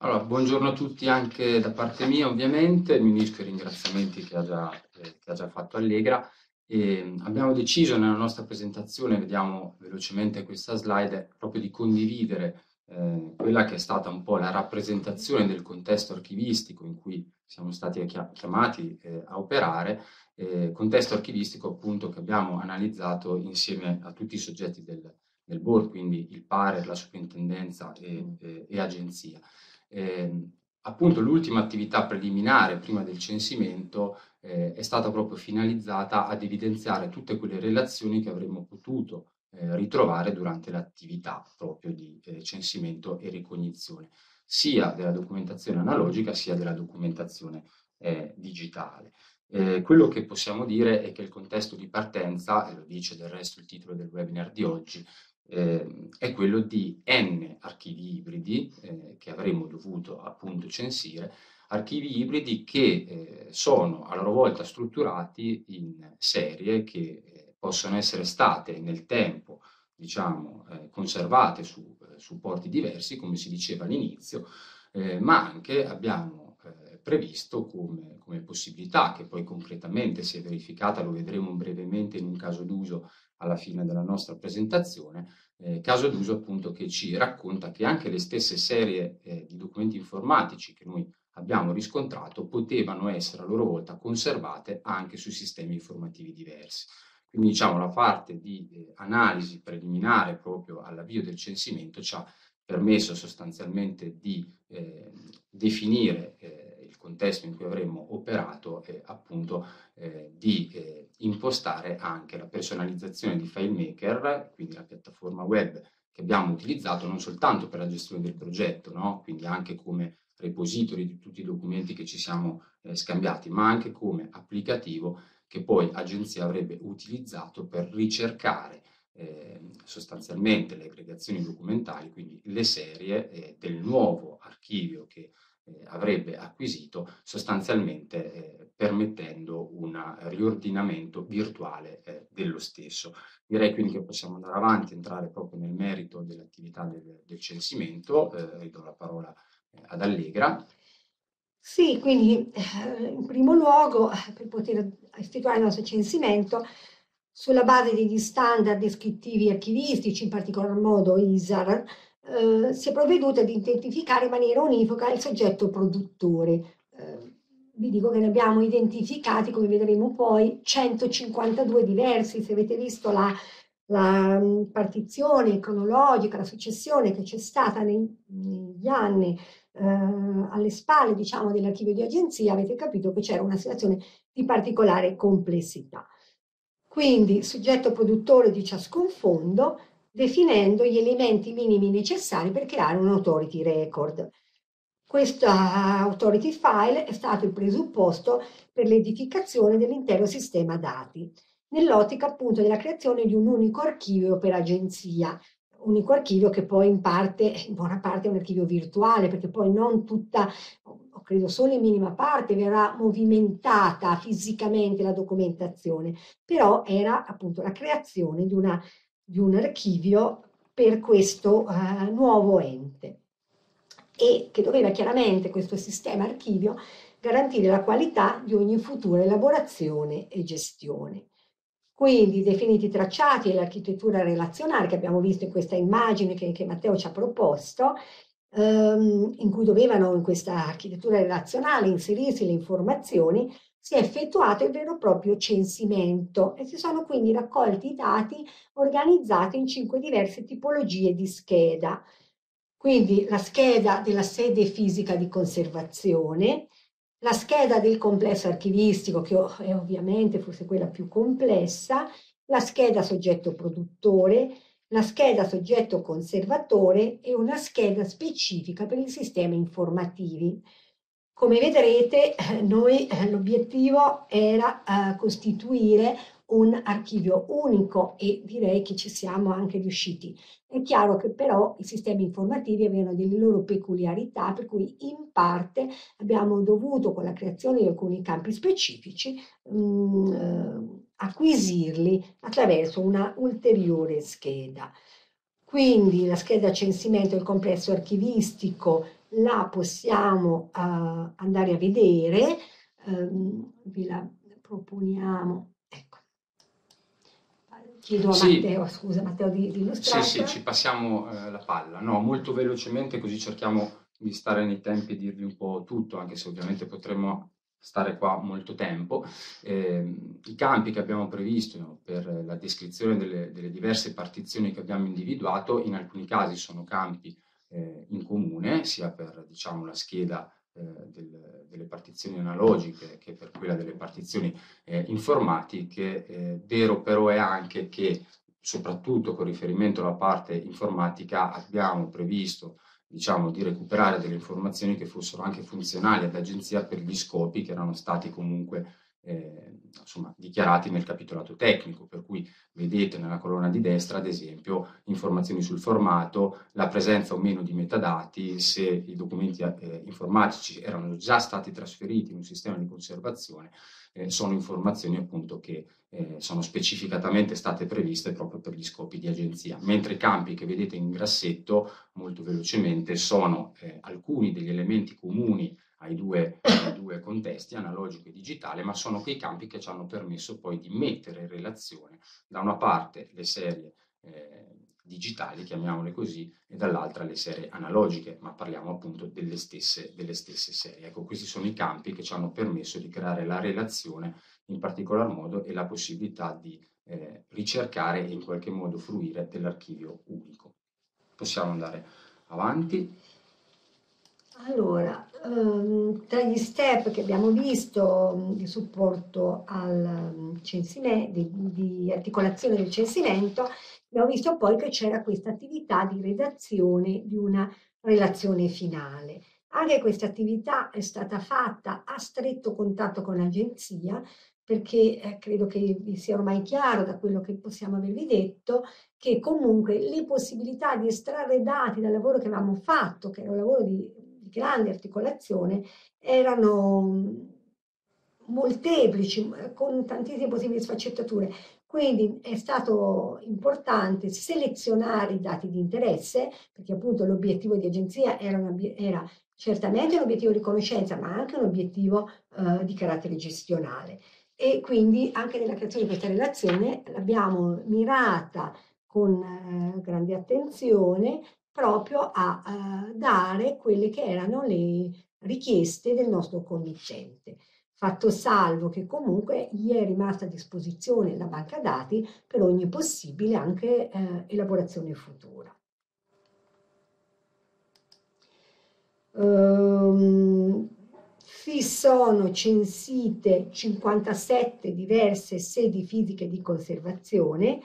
Allora, buongiorno a tutti anche da parte mia ovviamente, mi unisco ai ringraziamenti che ha già, eh, che ha già fatto Allegra. E ehm, abbiamo deciso nella nostra presentazione, vediamo velocemente questa slide, proprio di condividere eh, quella che è stata un po' la rappresentazione del contesto archivistico in cui siamo stati chiamati eh, a operare, eh, contesto archivistico appunto che abbiamo analizzato insieme a tutti i soggetti del, del board, quindi il PARE, la superintendenza e, e, e agenzia. Ehm, appunto l'ultima attività preliminare prima del censimento eh, è stata proprio finalizzata ad evidenziare tutte quelle relazioni che avremmo potuto eh, ritrovare durante l'attività proprio di eh, censimento e ricognizione, sia della documentazione analogica sia della documentazione eh, digitale. Eh, quello che possiamo dire è che il contesto di partenza, e lo dice del resto il titolo del webinar di oggi, ehm, è quello di n archivi ibridi che avremmo dovuto appunto censire, archivi ibridi che sono a loro volta strutturati in serie che possono essere state nel tempo diciamo, eh, conservate su eh, supporti diversi, come si diceva all'inizio, eh, ma anche abbiamo eh, previsto come, come, possibilità, che poi concretamente si è verificata, lo vedremo brevemente in un caso d'uso alla fine della nostra presentazione, eh, caso d'uso appunto che ci racconta che anche le stesse serie di documenti informatici che noi abbiamo riscontrato potevano essere a loro volta conservate anche su sistemi informativi diversi. Quindi diciamo la parte di eh, analisi preliminare proprio all'avvio del censimento ci ha permesso sostanzialmente di eh, definire eh, il contesto in cui avremmo operato e appunto eh, di eh, impostare anche la personalizzazione di FileMaker, quindi la piattaforma web che abbiamo utilizzato non soltanto per la gestione del progetto, no? quindi anche come repository di tutti i documenti che ci siamo eh, scambiati, ma anche come applicativo che poi l'agenzia avrebbe utilizzato per ricercare eh, sostanzialmente le aggregazioni documentali, quindi le serie eh, del nuovo archivio che eh, avrebbe acquisito, sostanzialmente eh, permettendo un riordinamento virtuale eh, dello stesso. Direi quindi che possiamo andare avanti, entrare proprio nel merito dell'attività del, del censimento, ridò eh, la parola ad Allegra sì, quindi eh, in primo luogo, eh, per poter effettuare il nostro censimento, sulla base degli standard descrittivi archivistici, in particolar modo ISAR, eh, si è provveduto ad identificare in maniera univoca il soggetto produttore. Eh, vi dico che ne abbiamo identificati, come vedremo poi, 152 diversi. Se avete visto la, la mm, partizione cronologica, la successione che c'è stata nei, negli anni eh, alle spalle diciamo, dell'archivio di agenzia avete capito che c'era una situazione di particolare complessità. Quindi soggetto produttore di ciascun fondo definendo gli elementi minimi necessari per creare un authority record. Questo eh, authority file è stato il presupposto per l'edificazione dell'intero sistema dati, nell'ottica appunto della creazione di un unico archivio per agenzia, unico archivio che poi in parte, in buona parte è un archivio virtuale, perché poi non tutta, o credo solo in minima parte, verrà movimentata fisicamente la documentazione, però era appunto la creazione di, una, di un archivio per questo eh, nuovo ente e che doveva chiaramente questo sistema archivio garantire la qualità di ogni futura elaborazione e gestione. Quindi definiti tracciati e l'architettura relazionale che abbiamo visto in questa immagine che, che Matteo ci ha proposto, ehm, in cui dovevano in questa architettura relazionale inserirsi le informazioni, si è effettuato il vero e proprio censimento e si sono quindi raccolti i dati organizzati in cinque diverse tipologie di scheda. Quindi la scheda della sede fisica di conservazione, la scheda del complesso archivistico, che è ovviamente forse quella più complessa, la scheda soggetto produttore, la scheda soggetto conservatore e una scheda specifica per i sistemi informativi. Come vedrete, eh, noi eh, l'obiettivo era eh, costituire un archivio unico e direi che ci siamo anche riusciti. È chiaro che però i sistemi informativi avevano delle loro peculiarità, per cui in parte abbiamo dovuto, con la creazione di alcuni campi specifici, mh, mm, eh, acquisirli attraverso una ulteriore scheda. Quindi la scheda censimento del complesso archivistico la possiamo uh, andare a vedere, um, vi la proponiamo chiedo a sì. Matteo, scusa Matteo di, di illustrare. Sì, sì, ci passiamo eh, la palla. No, molto velocemente così cerchiamo di stare nei tempi e dirvi un po' tutto, anche se ovviamente potremmo stare qua molto tempo. Eh, I campi che abbiamo previsto no, per la descrizione delle, delle, diverse partizioni che abbiamo individuato, in alcuni casi sono campi eh, in comune, sia per diciamo, la scheda eh, del, delle partizioni analogiche che per quella delle partizioni eh, informatiche, eh, vero però è anche che soprattutto con riferimento alla parte informatica abbiamo previsto diciamo, di recuperare delle informazioni che fossero anche funzionali all'agenzia per gli scopi che erano stati comunque eh, insomma, dichiarati nel capitolato tecnico, per cui vedete nella colonna di destra, ad esempio, informazioni sul formato, la presenza o meno di metadati, se i documenti eh, informatici erano già stati trasferiti in un sistema di conservazione, eh, sono informazioni appunto che eh, sono specificatamente state previste proprio per gli scopi di agenzia, mentre i campi che vedete in grassetto molto velocemente sono eh, alcuni degli elementi comuni ai due, ai due contesti, analogico e digitale, ma sono quei campi che ci hanno permesso poi di mettere in relazione da una parte le serie eh, digitali, chiamiamole così, e dall'altra le serie analogiche, ma parliamo appunto delle stesse, delle stesse serie. Ecco, questi sono i campi che ci hanno permesso di creare la relazione in particolar modo e la possibilità di eh, ricercare e in qualche modo fruire dell'archivio unico. Possiamo andare avanti. Allora, Ehm, tra gli step che abbiamo visto di supporto al censimento, di, di, articolazione del censimento, abbiamo visto poi che c'era questa attività di redazione di una relazione finale. Anche questa attività è stata fatta a stretto contatto con l'agenzia, perché eh, credo che vi sia ormai chiaro da quello che possiamo avervi detto che comunque le possibilità di estrarre dati dal lavoro che avevamo fatto, che era un lavoro di grande articolazione erano mm, molteplici, con tantissime possibili sfaccettature. Quindi è stato importante selezionare i dati di interesse, perché appunto l'obiettivo di agenzia era, una, era certamente un obiettivo di conoscenza, ma anche un obiettivo eh, di carattere gestionale. E quindi anche nella creazione di questa relazione l'abbiamo mirata con eh, grande attenzione proprio a eh, dare quelle che erano le richieste del nostro committente fatto salvo che comunque gli è rimasta a disposizione la banca dati per ogni possibile anche eh, elaborazione futura. Um, ehm, si sono censite 57 diverse sedi fisiche di conservazione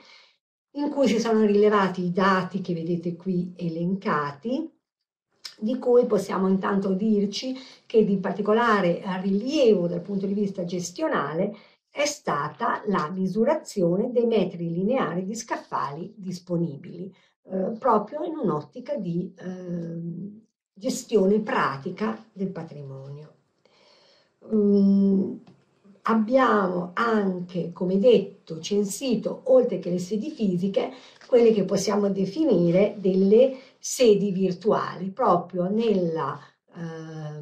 in cui si sono rilevati i dati che vedete qui elencati, di cui possiamo intanto dirci che di particolare rilievo dal punto di vista gestionale è stata la misurazione dei metri lineari di scaffali disponibili, eh, proprio in un'ottica di eh, gestione pratica del patrimonio. Um, abbiamo anche, come detto, censito, oltre che le sedi fisiche, quelle che possiamo definire delle sedi virtuali, proprio nella eh,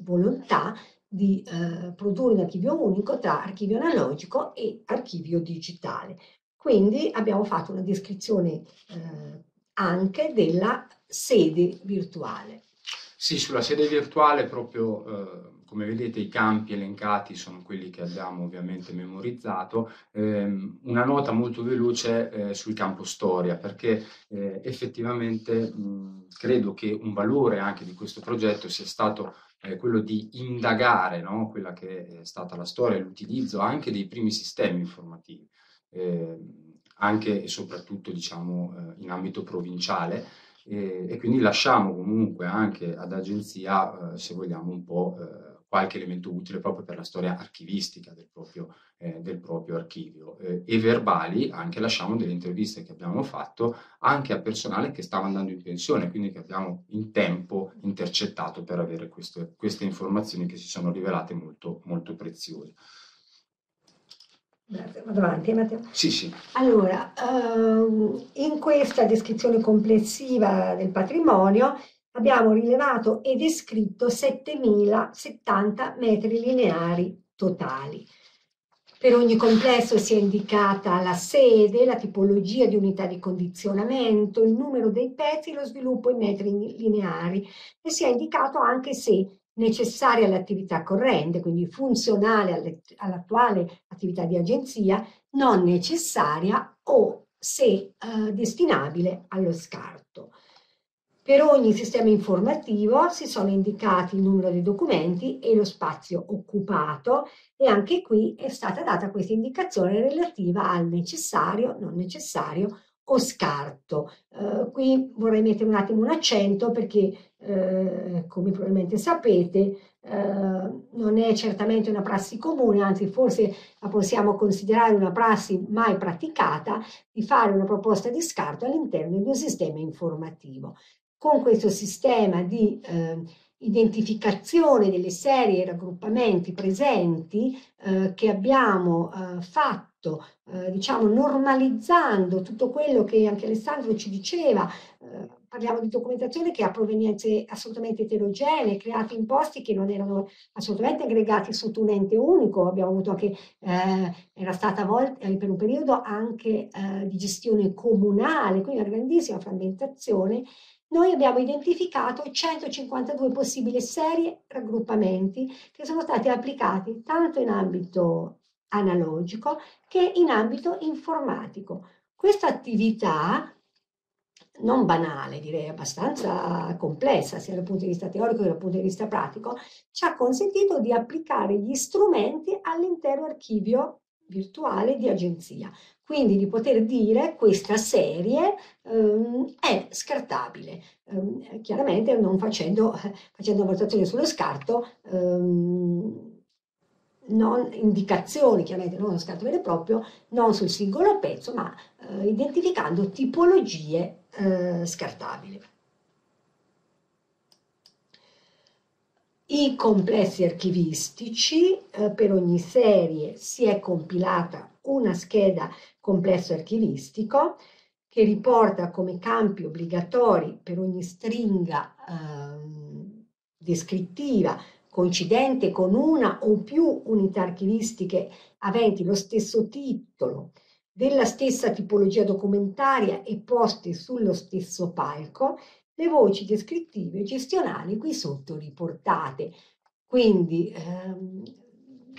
volontà di eh, produrre un archivio unico tra archivio analogico e archivio digitale. Quindi abbiamo fatto una descrizione eh, anche della sede virtuale. Sì, sulla sede virtuale proprio eh, come vedete i campi elencati sono quelli che abbiamo ovviamente memorizzato. Eh, una nota molto veloce eh, sul campo storia, perché eh, effettivamente mh, credo che un valore anche di questo progetto sia stato eh, quello di indagare no? quella che è stata la storia e l'utilizzo anche dei primi sistemi informativi, ehm, anche e soprattutto diciamo, eh, in ambito provinciale. E, e, quindi lasciamo comunque anche ad agenzia, eh, se vogliamo, un po' eh, qualche elemento utile proprio per la storia archivistica del proprio, eh, del proprio archivio. Eh, e verbali anche lasciamo delle interviste che abbiamo fatto anche a personale che stava andando in pensione, quindi che abbiamo in tempo intercettato per avere queste, queste informazioni che si sono rivelate molto, molto preziose. Grazie, vado avanti eh, Matteo. Sì, sì. Allora, uh, in questa descrizione complessiva del patrimonio abbiamo rilevato e descritto 7.070 metri lineari totali. Per ogni complesso si è indicata la sede, la tipologia di unità di condizionamento, il numero dei pezzi, lo sviluppo in metri lineari e si è indicato anche se necessaria all'attività corrente, quindi funzionale all'attuale attività di agenzia, non necessaria o se eh, destinabile allo scarto. Per ogni sistema informativo si sono indicati il numero dei documenti e lo spazio occupato e anche qui è stata data questa indicazione relativa al necessario, non necessario o scarto. Eh, qui vorrei mettere un attimo un accento perché, eh, come probabilmente sapete, eh, non è certamente una prassi comune, anzi forse la possiamo considerare una prassi mai praticata, di fare una proposta di scarto all'interno di un sistema informativo con questo sistema di eh, identificazione delle serie e raggruppamenti presenti eh, che abbiamo eh, fatto eh, diciamo normalizzando tutto quello che anche Alessandro ci diceva, eh, parliamo di documentazione che ha provenienze assolutamente eterogenee, create in posti che non erano assolutamente aggregati sotto un ente unico, abbiamo avuto anche, eh, era stata a volte eh, per un periodo anche eh, di gestione comunale, quindi una grandissima frammentazione noi abbiamo identificato 152 possibili serie raggruppamenti che sono stati applicati tanto in ambito analogico che in ambito informatico. Questa attività non banale, direi abbastanza complessa, sia dal punto di vista teorico che dal punto di vista pratico, ci ha consentito di applicare gli strumenti all'intero archivio virtuale di agenzia quindi di poter dire questa serie ehm, è scartabile, ehm, chiaramente non facendo, facendo valutazioni sullo scarto, ehm, non indicazioni, chiaramente non lo scarto vero e proprio, non sul singolo pezzo, ma eh, identificando tipologie eh, scartabili. I complessi archivistici, eh, per ogni serie si è compilata una scheda complesso archivistico che riporta come campi obbligatori per ogni stringa eh, descrittiva coincidente con una o più unità archivistiche aventi lo stesso titolo, della stessa tipologia documentaria e poste sullo stesso palco, le voci descrittive e gestionali qui sotto riportate. Quindi ehm,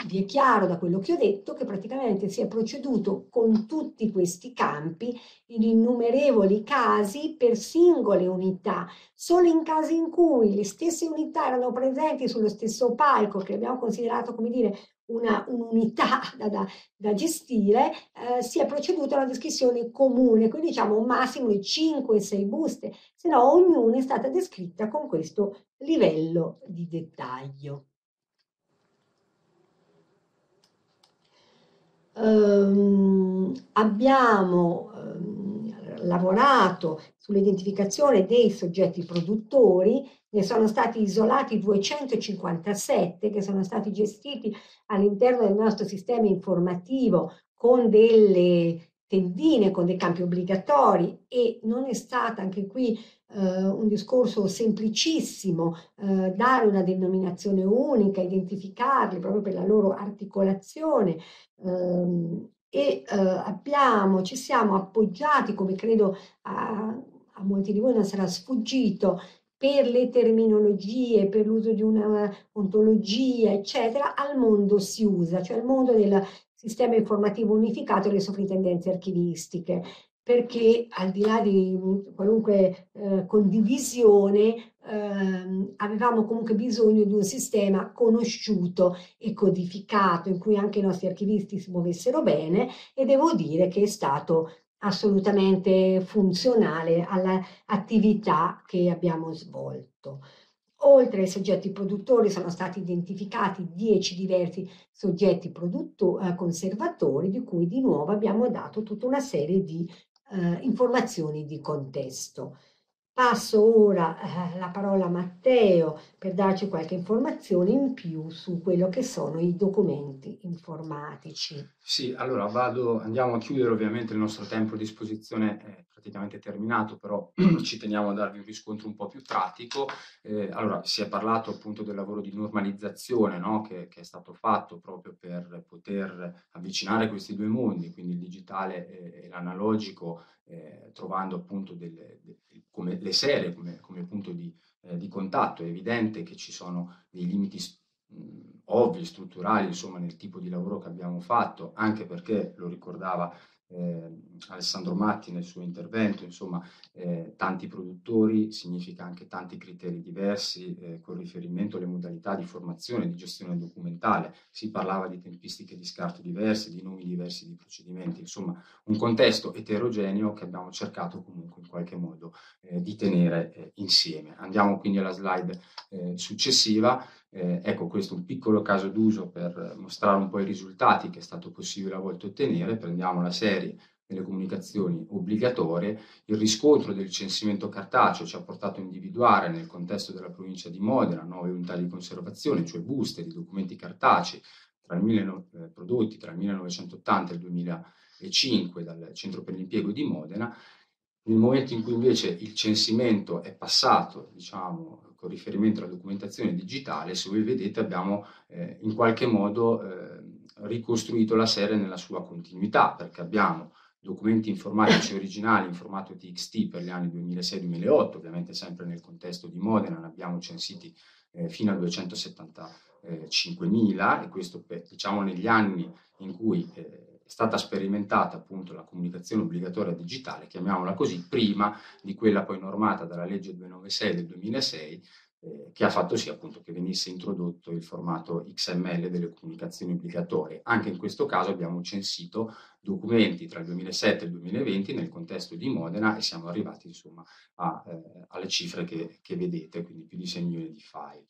vi è chiaro da quello che ho detto che praticamente si è proceduto con tutti questi campi in innumerevoli casi per singole unità, solo in casi in cui le stesse unità erano presenti sullo stesso palco che abbiamo considerato come dire una, un'unità da, da, da gestire, eh, si è proceduto alla descrizione comune, quindi diciamo un massimo di 5-6 buste, se no ognuna è stata descritta con questo livello di dettaglio. ehm, abbiamo ehm, lavorato sull'identificazione dei soggetti produttori, ne sono stati isolati 257 che sono stati gestiti all'interno del nostro sistema informativo con delle tendine, con dei campi obbligatori e non è stato anche qui eh, un discorso semplicissimo eh, dare una denominazione unica, identificarli proprio per la loro articolazione. Ehm, e eh, abbiamo, ci siamo appoggiati, come credo a, a molti di voi non sarà sfuggito, per le terminologie, per l'uso di una ontologia, eccetera, al mondo si usa, cioè al mondo della sistema informativo unificato e le sovrintendenze archivistiche perché al di là di mm, qualunque eh, condivisione ehm, avevamo comunque bisogno di un sistema conosciuto e codificato in cui anche i nostri archivisti si muovessero bene e devo dire che è stato assolutamente funzionale all'attività che abbiamo svolto. Oltre ai soggetti produttori sono stati identificati 10 diversi soggetti produtto, eh, conservatori di cui di nuovo abbiamo dato tutta una serie di eh, informazioni di contesto. Passo ora eh, la parola a Matteo per darci qualche informazione in più su quello che sono i documenti informatici. Sì, allora vado, andiamo a chiudere ovviamente il nostro tempo a disposizione eh, praticamente terminato, però ci teniamo a darvi un riscontro un po' più pratico. Eh, allora, si è parlato appunto del lavoro di normalizzazione no? che, che, è stato fatto proprio per poter avvicinare questi due mondi, quindi il digitale e, e l'analogico, eh, trovando appunto delle, de, come le serie come, come punto di, eh, di, contatto. È evidente che ci sono dei limiti ovvi, strutturali, insomma, nel tipo di lavoro che abbiamo fatto, anche perché, lo ricordava eh, Alessandro Matti nel suo intervento, insomma eh, tanti produttori significa anche tanti criteri diversi eh, con riferimento alle modalità di formazione, e di gestione documentale, si parlava di tempistiche di scarto diverse, di nomi diversi di procedimenti, insomma un contesto eterogeneo che abbiamo cercato comunque in qualche modo eh, di tenere eh, insieme. Andiamo quindi alla slide eh, successiva. Eh, ecco, questo è un piccolo caso d'uso per mostrare un po' i risultati che è stato possibile a volte ottenere. Prendiamo la serie delle comunicazioni obbligatorie, il riscontro del censimento cartaceo ci ha portato a individuare nel contesto della provincia di Modena nuove unità di conservazione, cioè buste di documenti cartacei tra il, eh, prodotti tra il 1980 e il 2005 dal Centro per l'impiego di Modena. Nel momento in cui invece il censimento è passato, diciamo, con riferimento alla documentazione digitale, se voi vedete abbiamo eh, in qualche modo eh, ricostruito la serie nella sua continuità, perché abbiamo documenti informatici originali in formato TXT per gli anni 2006-2008, ovviamente sempre nel contesto di Modena, ne abbiamo censiti eh, fino a 275.000 e questo per, diciamo negli anni in cui eh, è stata sperimentata appunto la comunicazione obbligatoria digitale, chiamiamola così, prima di quella poi normata dalla legge 296 del 2006 eh, che ha fatto sì appunto che venisse introdotto il formato XML delle comunicazioni obbligatorie. Anche in questo caso abbiamo censito documenti tra il 2007 e il 2020 nel contesto di Modena e siamo arrivati insomma a, eh, alle cifre che, che vedete, quindi più di 6 milioni di file.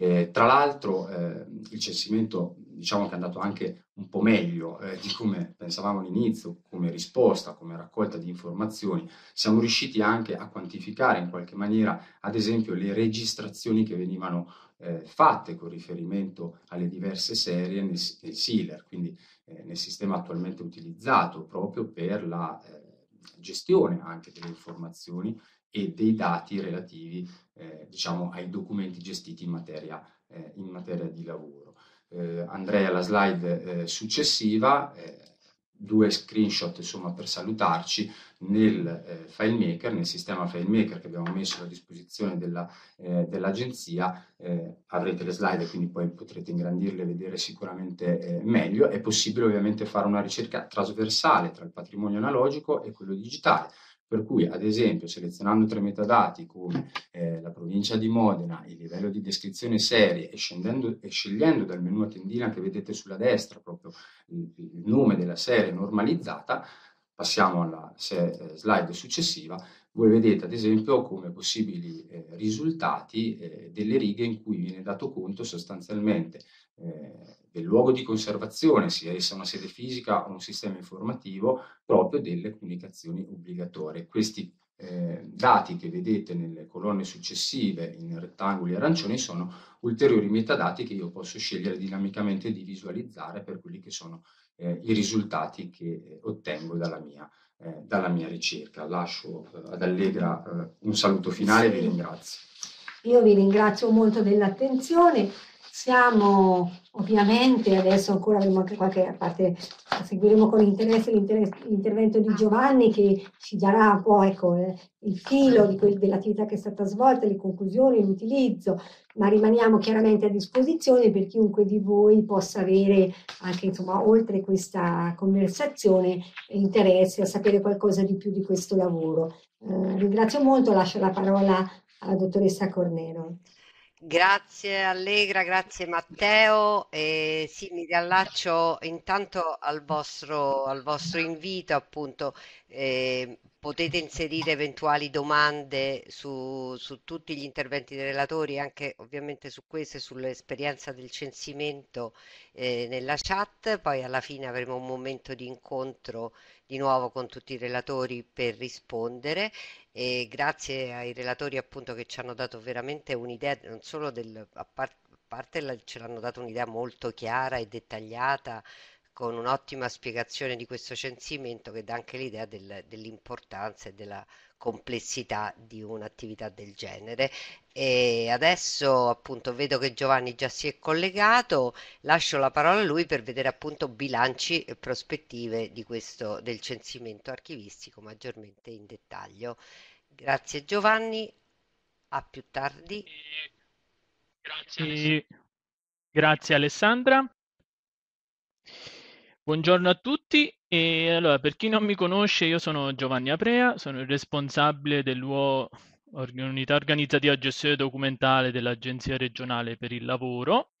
Eh, tra l'altro eh, il censimento diciamo che è andato anche un po' meglio eh, di come pensavamo all'inizio, come risposta, come raccolta di informazioni. Siamo riusciti anche a quantificare in qualche maniera, ad esempio, le registrazioni che venivano eh, fatte con riferimento alle diverse serie nel, nel SILER, quindi eh, nel sistema attualmente utilizzato proprio per la eh, gestione anche delle informazioni e dei dati relativi eh, diciamo, ai documenti gestiti in materia, eh, in materia di lavoro. Eh, andrei alla slide eh, successiva, eh, due screenshot insomma, per salutarci nel eh, FileMaker, nel sistema FileMaker che abbiamo messo a disposizione dell'agenzia, dell avrete le slide quindi poi potrete ingrandirle e vedere sicuramente meglio, è possibile ovviamente fare una ricerca trasversale tra il patrimonio analogico e quello digitale, per cui, ad esempio, selezionando tre metadati come eh, la provincia di Modena, il livello di descrizione serie e, e scegliendo dal menu a tendina che vedete sulla destra proprio il, il nome della serie normalizzata, passiamo alla eh, slide successiva, voi vedete ad esempio come possibili eh, risultati eh, delle righe in cui viene dato conto sostanzialmente eh, del luogo di conservazione, sia essa una sede fisica o un sistema informativo, proprio delle comunicazioni obbligatorie. Questi eh, dati che vedete nelle colonne successive in rettangoli arancioni sono ulteriori metadati che io posso scegliere dinamicamente di visualizzare per quelli che sono eh, i risultati che eh, ottengo dalla mia, eh, dalla mia ricerca. Lascio eh, ad Allegra eh, un saluto finale e vi ringrazio. Io vi ringrazio molto dell'attenzione. Siamo Ovviamente adesso ancora avremo anche qualche parte, seguiremo con interesse l'intervento di ah. Giovanni che ci darà un po' ecco, eh, il filo dell'attività che è stata svolta, le conclusioni, l'utilizzo, ma rimaniamo chiaramente a disposizione per chiunque di voi possa avere anche insomma, oltre questa conversazione interesse a sapere qualcosa di più di questo lavoro. Eh, ringrazio molto, lascio la parola alla dottoressa Cornero. Grazie Allegra, grazie Matteo. E sì, mi riallaccio intanto al vostro, al vostro invito, appunto. Eh, potete inserire eventuali domande su, su, tutti gli interventi dei relatori, anche ovviamente su queste, sull'esperienza del censimento eh, nella chat, poi alla fine avremo un momento di incontro di nuovo con tutti i relatori per rispondere e grazie ai relatori appunto che ci hanno dato veramente un'idea non solo del, a, par parte la, ce l'hanno dato un'idea molto chiara e dettagliata con un'ottima spiegazione di questo censimento che dà anche l'idea dell'importanza e della complessità di un'attività del genere. E adesso appunto vedo che Giovanni già si è collegato, lascio la parola a lui per vedere appunto bilanci e prospettive di questo, del censimento archivistico maggiormente in dettaglio. Grazie Giovanni, a più tardi. Grazie, grazie Alessandra. Buongiorno a tutti, e allora, per chi non mi conosce, io sono Giovanni Aprea, sono il responsabile dell'UO unità organizzativa gestione documentale dell'Agenzia regionale per il lavoro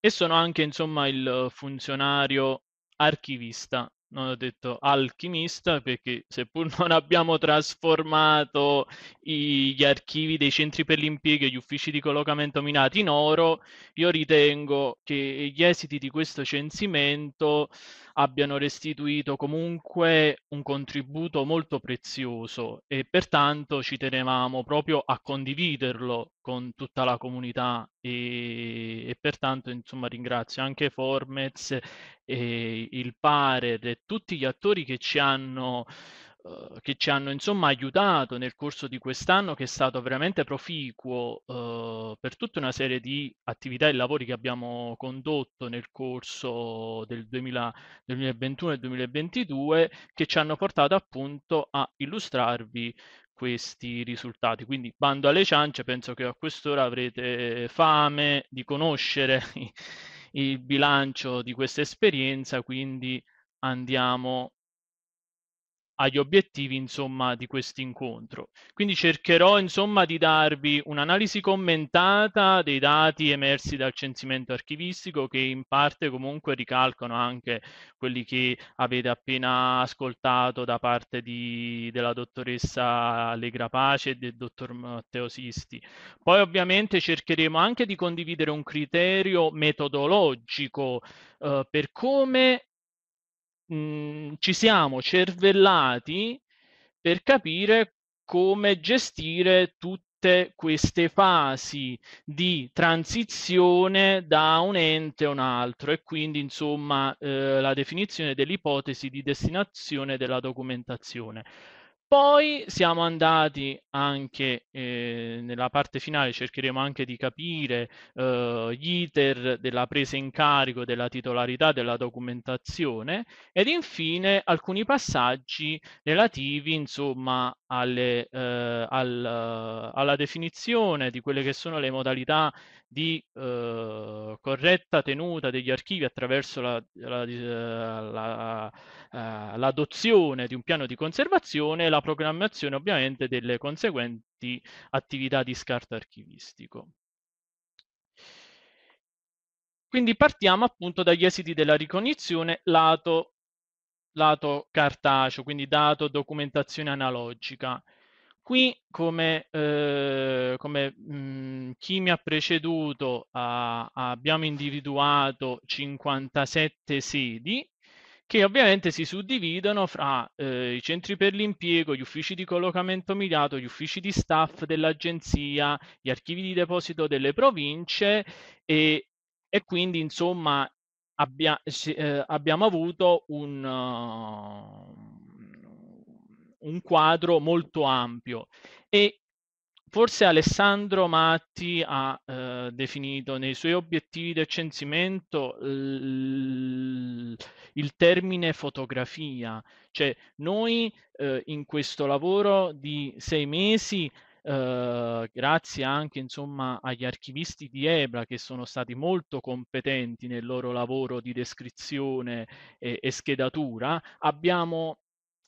e sono anche insomma il funzionario archivista non ho detto alchimista perché seppur non abbiamo trasformato i, gli archivi dei centri per l'impiego e gli uffici di collocamento minati in oro, io ritengo che gli esiti di questo censimento abbiano restituito comunque un contributo molto prezioso e pertanto ci tenevamo proprio a condividerlo con tutta la comunità e, e, pertanto insomma ringrazio anche Formez e il Pared e tutti gli attori che ci hanno eh, che ci hanno insomma aiutato nel corso di quest'anno che è stato veramente proficuo uh, per tutta una serie di attività e lavori che abbiamo condotto nel corso del 2000, 2021 e 2022 che ci hanno portato appunto a illustrarvi questi risultati. Quindi bando alle ciance, penso che a quest'ora avrete fame di conoscere il bilancio di questa esperienza, quindi andiamo agli obiettivi insomma, di questo incontro. Quindi cercherò insomma, di darvi un'analisi commentata dei dati emersi dal censimento archivistico che in parte comunque ricalcano anche quelli che avete appena ascoltato da parte di, della dottoressa Allegra Pace e del dottor Matteo Sisti. Poi ovviamente cercheremo anche di condividere un criterio metodologico eh, per come Mm, ci siamo cervellati per capire come gestire tutte queste fasi di transizione da un ente a un altro e quindi insomma eh, la definizione dell'ipotesi di destinazione della documentazione. Poi siamo andati anche eh, nella parte finale, cercheremo anche di capire eh, gli iter della presa in carico, della titolarità, della documentazione ed infine alcuni passaggi relativi insomma, alle, eh, al, alla definizione di quelle che sono le modalità di eh, corretta tenuta degli archivi attraverso la, la, la, la eh, l'adozione di un piano di conservazione e la programmazione ovviamente delle conseguenti attività di scarto archivistico. Quindi partiamo appunto dagli esiti della ricognizione lato, lato cartaceo, quindi dato documentazione analogica. Qui, come, eh, come mh, mm, chi mi ha preceduto, ah, abbiamo individuato 57 sedi che ovviamente si suddividono fra eh, i centri per l'impiego, gli uffici di collocamento mirato, gli uffici di staff dell'agenzia, gli archivi di deposito delle province e, e quindi insomma abbia, eh, abbiamo avuto un, uh, un quadro molto ampio e forse Alessandro Matti ha eh, definito nei suoi obiettivi di censimento il termine fotografia, cioè noi eh, in questo lavoro di sei mesi Uh, grazie anche insomma, agli archivisti di Ebra che sono stati molto competenti nel loro lavoro di descrizione e, e schedatura, abbiamo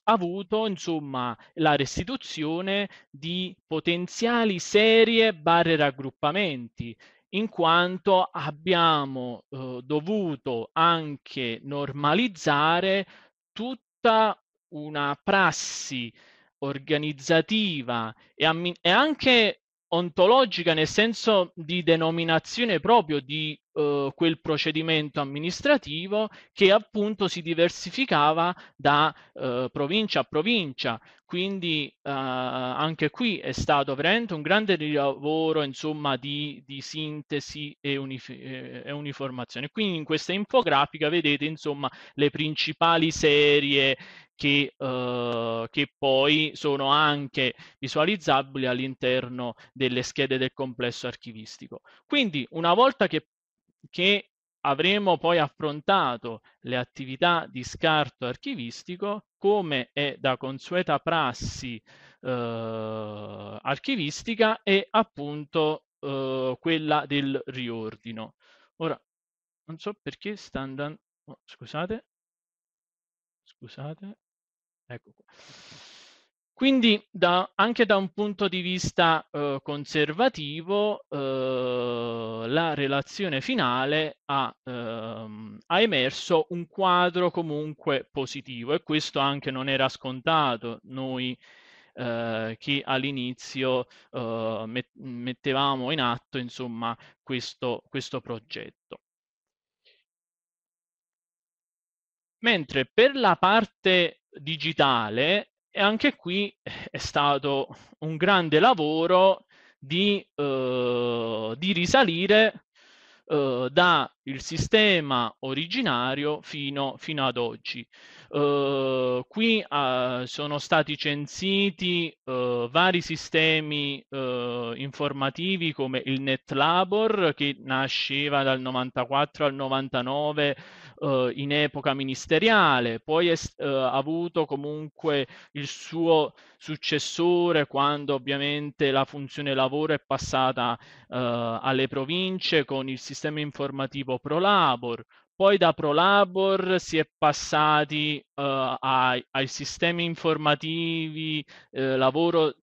avuto insomma la restituzione di potenziali serie barre raggruppamenti in quanto abbiamo eh, dovuto anche normalizzare tutta una prassi organizzativa e, ammi- e anche ontologica nel senso di denominazione proprio di eh, quel procedimento amministrativo che appunto si diversificava da eh, provincia a provincia. Quindi eh, anche qui è stato veramente un grande lavoro insomma, di, di sintesi e, unif e, uniformazione. Quindi in questa infografica vedete insomma, le principali serie che, eh, che, poi sono anche visualizzabili all'interno delle schede del complesso archivistico. Quindi una volta che che avremo poi affrontato le attività di scarto archivistico come è da consueta prassi eh, archivistica e appunto eh, quella del riordino. Ora, non so perché sta andando... Oh, scusate, scusate, ecco qua. Quindi da, anche da un punto di vista eh, conservativo eh, la relazione finale ha, ehm, ha, emerso un quadro comunque positivo e questo anche non era scontato. Noi eh, che all'inizio eh, met- mettevamo in atto insomma, questo, questo progetto. Mentre per la parte digitale e anche qui eh, è stato un grande lavoro di, eh, di risalire eh, dal sistema originario fino, fino ad oggi. Eh, qui eh, sono stati censiti eh, vari sistemi informativi come il NetLabor che nasceva dal 94 al 99 eh, in epoca ministeriale, poi eh, ha eh, avuto comunque il suo successore quando ovviamente la funzione lavoro è passata eh, alle province con il sistema informativo ProLabor, poi da ProLabor si è passati uh, ai, ai, sistemi informativi, eh, lavoro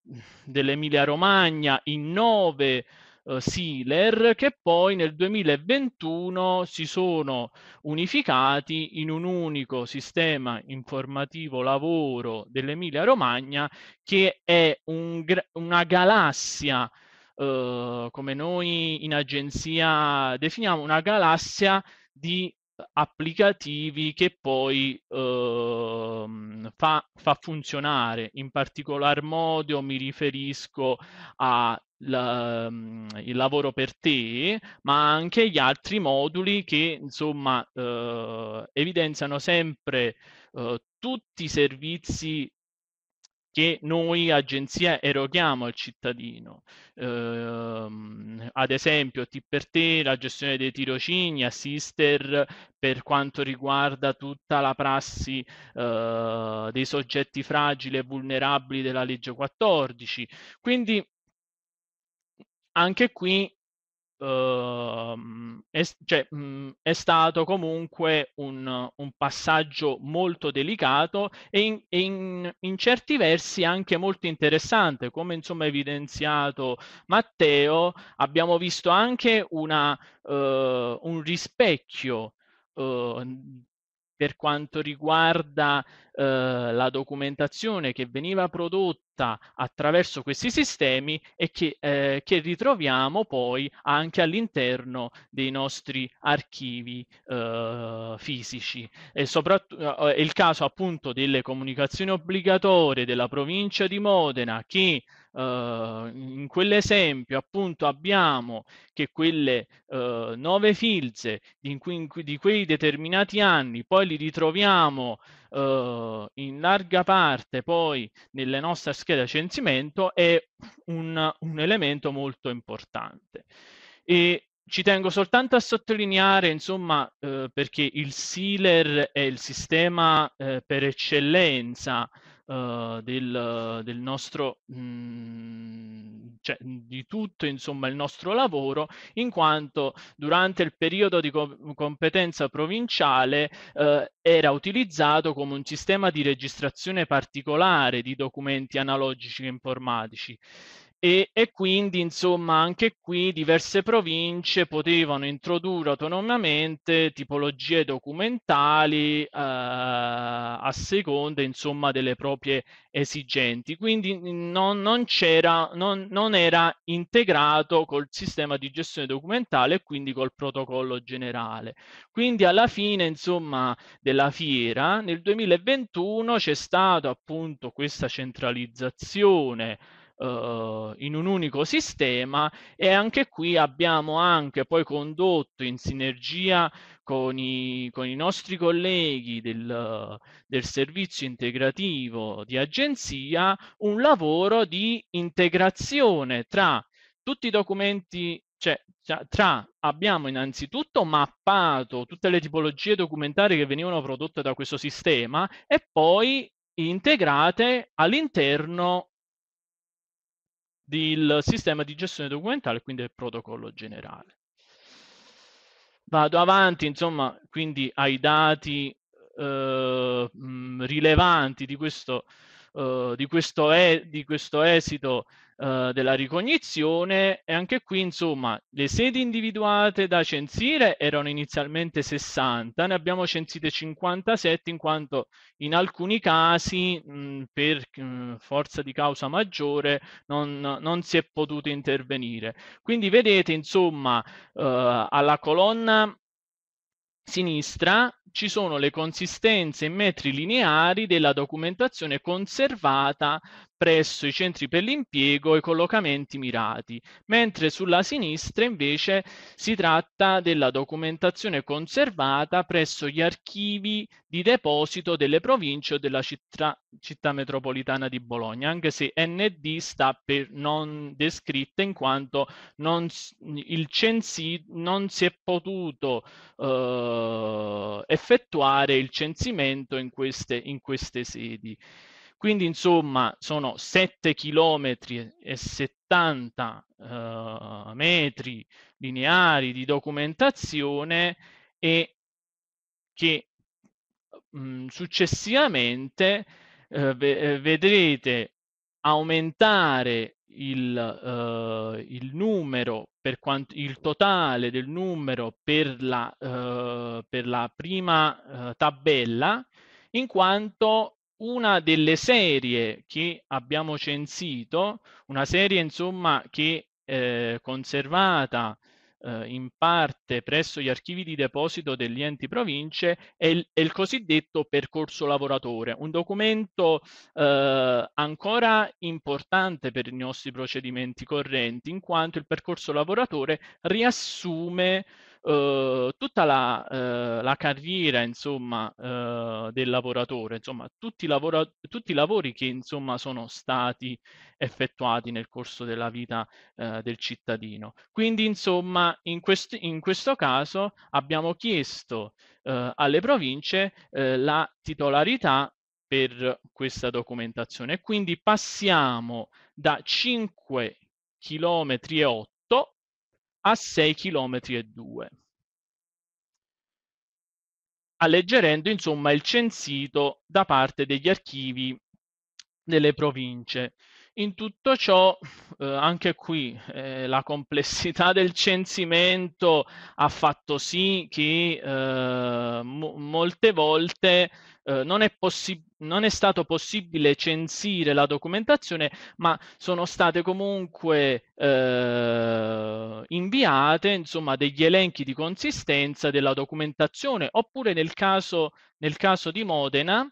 dell'Emilia Romagna, in Innove, eh, Sealer che poi nel 2021 si sono unificati in un unico sistema informativo lavoro dell'Emilia Romagna che è un, una galassia eh, come noi in agenzia definiamo una galassia di applicativi che poi eh, fa, fa, funzionare. In particolar modo mi riferisco a la, mm, il lavoro per te, ma anche gli altri moduli che insomma eh, evidenziano sempre eh, tutti i servizi che noi agenzia eroghiamo al cittadino. Eh, ad esempio, T per te, la gestione dei tirocini, assister per quanto riguarda tutta la prassi eh, dei soggetti fragili e vulnerabili della legge 14. Quindi anche qui Uh, è, cioè, mh, mhmm, è, stato comunque un, un, passaggio molto delicato e, in, e in, in, certi versi anche molto interessante, come insomma evidenziato Matteo, abbiamo visto anche una, uh, un rispecchio uh, per quanto riguarda eh, la documentazione che veniva prodotta attraverso questi sistemi e che, eh, che ritroviamo poi anche all'interno dei nostri archivi eh, fisici. E soprattutto eh, è il caso appunto delle comunicazioni obbligatorie della provincia di Modena che Uh, in quell'esempio appunto abbiamo che quelle uh, nove filze di, cui, di, quei determinati anni poi li ritroviamo uh, in larga parte poi nelle nostre schede censimento è un, un elemento molto importante. E ci tengo soltanto a sottolineare, insomma, uhm, perché il SILER è il sistema uhm, per eccellenza uh, del, del, nostro, mh, mm, cioè, di tutto insomma, il nostro lavoro, in quanto durante il periodo di co- competenza provinciale uh, era utilizzato come un sistema di registrazione particolare di documenti analogici e informatici. E, e, quindi insomma anche qui diverse province potevano introdurre autonomamente tipologie documentali eh, a seconda insomma delle proprie esigenti quindi non, non, non, non, era integrato col sistema di gestione documentale e quindi col protocollo generale quindi alla fine insomma della fiera nel 2021 c'è stata appunto questa centralizzazione eh, in un unico sistema e anche qui abbiamo anche poi condotto in sinergia con i, con i nostri colleghi del, del servizio integrativo di agenzia un lavoro di integrazione tra tutti i documenti cioè tra abbiamo innanzitutto mappato tutte le tipologie documentari che venivano prodotte da questo sistema e poi integrate all'interno del sistema di gestione documentale, quindi del protocollo generale. Vado avanti, insomma, quindi ai dati eh, rilevanti di questo uh, di, questo e- di, questo esito uh, della ricognizione e anche qui insomma le sedi individuate da censire erano inizialmente 60, ne abbiamo censite 57 in quanto in alcuni casi mh, mm, per mh, mm, forza di causa maggiore non, non, si è potuto intervenire. Quindi vedete insomma uh, alla colonna sinistra ci sono le consistenze in metri lineari della documentazione conservata presso i centri per l'impiego e collocamenti mirati, mentre sulla sinistra invece si tratta della documentazione conservata presso gli archivi di deposito delle province o della città, città metropolitana di Bologna, anche se ND sta per non descritta in quanto non, il censi, non si è potuto eh, effettuare il censimento in queste, in queste sedi. Quindi insomma sono 7 km e 70 uh, eh, metri lineari di documentazione e che mh, mm, successivamente uh, vedrete aumentare il, uh, il numero per quanto il totale del numero per la, per la prima tabella in quanto una delle serie che abbiamo censito, una serie insomma che eh, conservata eh, in parte presso gli archivi di deposito degli enti province, è il, è il cosiddetto percorso lavoratore, un documento eh, ancora importante per i nostri procedimenti correnti, in quanto il percorso lavoratore riassume Uhm, tutta la, eh, la, carriera insomma, uhm, del lavoratore, insomma, tutti, lavora- tutti, i lavori che insomma, sono stati effettuati nel corso della vita del cittadino. Quindi insomma, in, quest- in questo caso abbiamo chiesto alle province la titolarità per questa documentazione. Quindi passiamo da 5 km e 8 a 6 km e 2 alleggerendo insomma il censito da parte degli archivi delle province. In tutto ciò, eh, anche qui, eh, la complessità del censimento ha fatto sì che eh, mo- molte volte eh, non, è possi- non è stato possibile censire la documentazione, ma sono state comunque eh, inviate insomma, degli elenchi di consistenza della documentazione, oppure nel caso, nel caso di Modena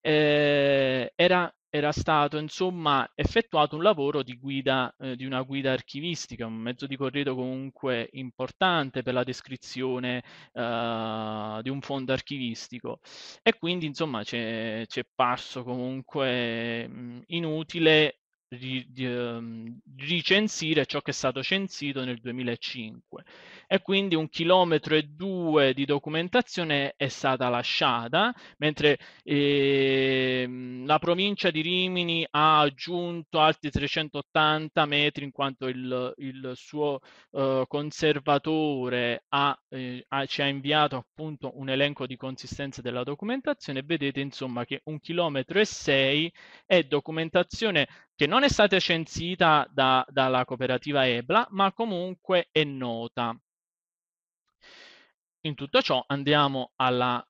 eh, era era stato insomma effettuato un lavoro di guida, eh, di una guida archivistica, un mezzo di corredo comunque importante per la descrizione eh, di un fondo archivistico e quindi insomma ci è parso comunque mh, inutile ri, di, um, ricensire ciò che è stato censito nel 2005 e quindi un chilometro e due di documentazione è stata lasciata, mentre eh, la provincia di Rimini ha aggiunto altri 380 metri in quanto il, il suo eh, conservatore ha, eh, ha, ci ha inviato appunto un elenco di consistenza della documentazione. Vedete insomma che un chilometro e sei è documentazione che non è stata censita da, dalla cooperativa Ebla, ma comunque è nota. In tutto ciò andiamo alla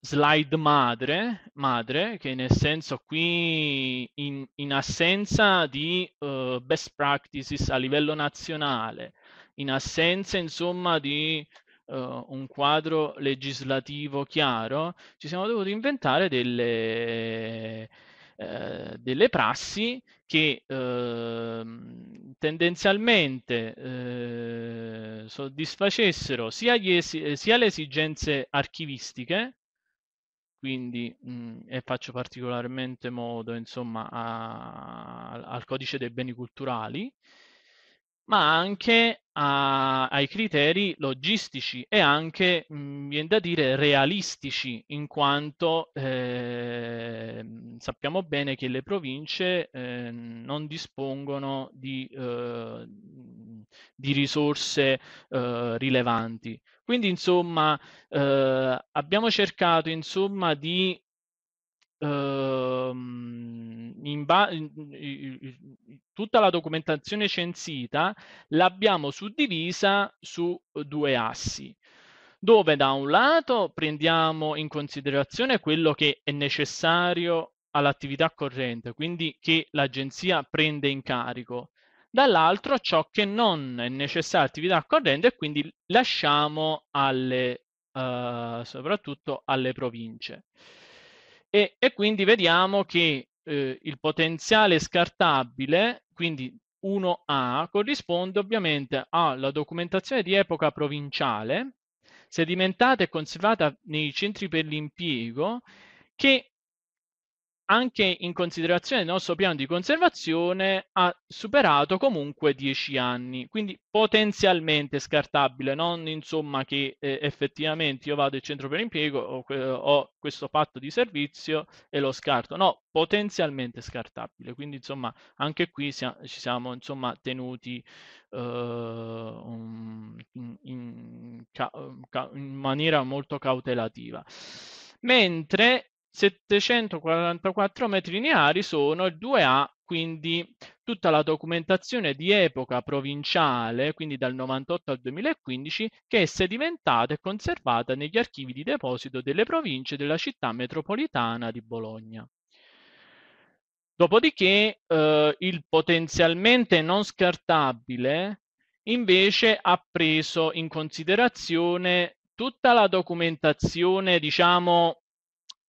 slide madre, madre che nel senso qui in, in assenza di uh, best practices a livello nazionale, in assenza insomma di Uh, un quadro legislativo chiaro, ci siamo dovuti inventare delle, eh, delle prassi che eh, tendenzialmente eh, soddisfacessero sia, es- sia, le esigenze archivistiche, quindi mh, e faccio particolarmente modo insomma, a- al codice dei beni culturali, ma anche a, ai criteri logistici e anche, mh, mm, viene da dire, realistici, in quanto eh, sappiamo bene che le province eh, non dispongono di, eh, di risorse eh, rilevanti. Quindi, insomma, eh, abbiamo cercato insomma, di Ehm, in ba- tutta la documentazione censita l'abbiamo suddivisa su due assi dove da un lato prendiamo in considerazione quello che è necessario all'attività corrente, quindi che l'agenzia prende in carico, dall'altro ciò che non è necessario all'attività corrente e quindi lasciamo alle, uh, soprattutto alle province e, e quindi vediamo che eh, il potenziale scartabile, quindi 1A, corrisponde ovviamente alla documentazione di epoca provinciale, sedimentata e conservata nei centri per l'impiego, che anche in considerazione del nostro piano di conservazione, ha superato comunque 10 anni, quindi potenzialmente scartabile, non insomma che eh, effettivamente io vado al centro per impiego, ho, ho questo patto di servizio e lo scarto, no, potenzialmente scartabile, quindi insomma anche qui sia, ci siamo insomma tenuti eh, in, in, in maniera molto cautelativa mentre 744 metri lineari sono il 2A, quindi tutta la documentazione di epoca provinciale, quindi dal 98 al 2015, che è sedimentata e conservata negli archivi di deposito delle province della città metropolitana di Bologna. Dopodiché eh, il potenzialmente non scartabile invece ha preso in considerazione tutta la documentazione, diciamo,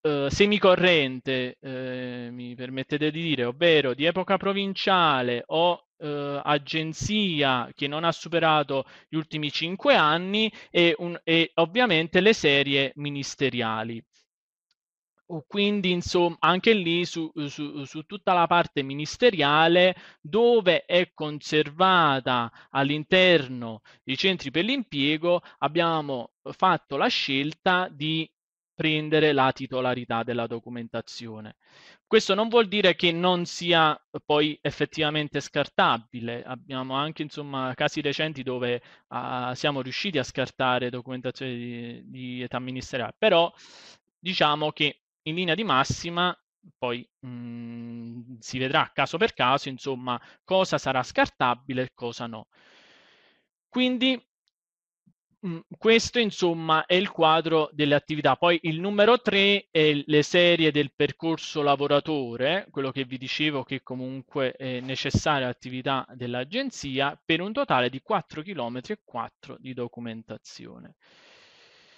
eh, semicorrente, eh, mi permettete di dire, ovvero di epoca provinciale o eh, agenzia che non ha superato gli ultimi cinque anni e, un, e ovviamente le serie ministeriali quindi insomma anche lì su, su, su, tutta la parte ministeriale dove è conservata all'interno dei centri per l'impiego abbiamo fatto la scelta di prendere la titolarità della documentazione. Questo non vuol dire che non sia eh, poi effettivamente scartabile, abbiamo anche insomma, casi recenti dove uh, siamo riusciti a scartare documentazione di, di età ministeriale, però diciamo che in linea di massima poi mh, mm, si vedrà caso per caso, insomma, cosa sarà scartabile e cosa no. Quindi Mm, questo insomma è il quadro delle attività. Poi il numero 3 è le serie del percorso lavoratore, quello che vi dicevo che comunque è necessaria l'attività dell'agenzia, per un totale di 4 km e 4 di documentazione.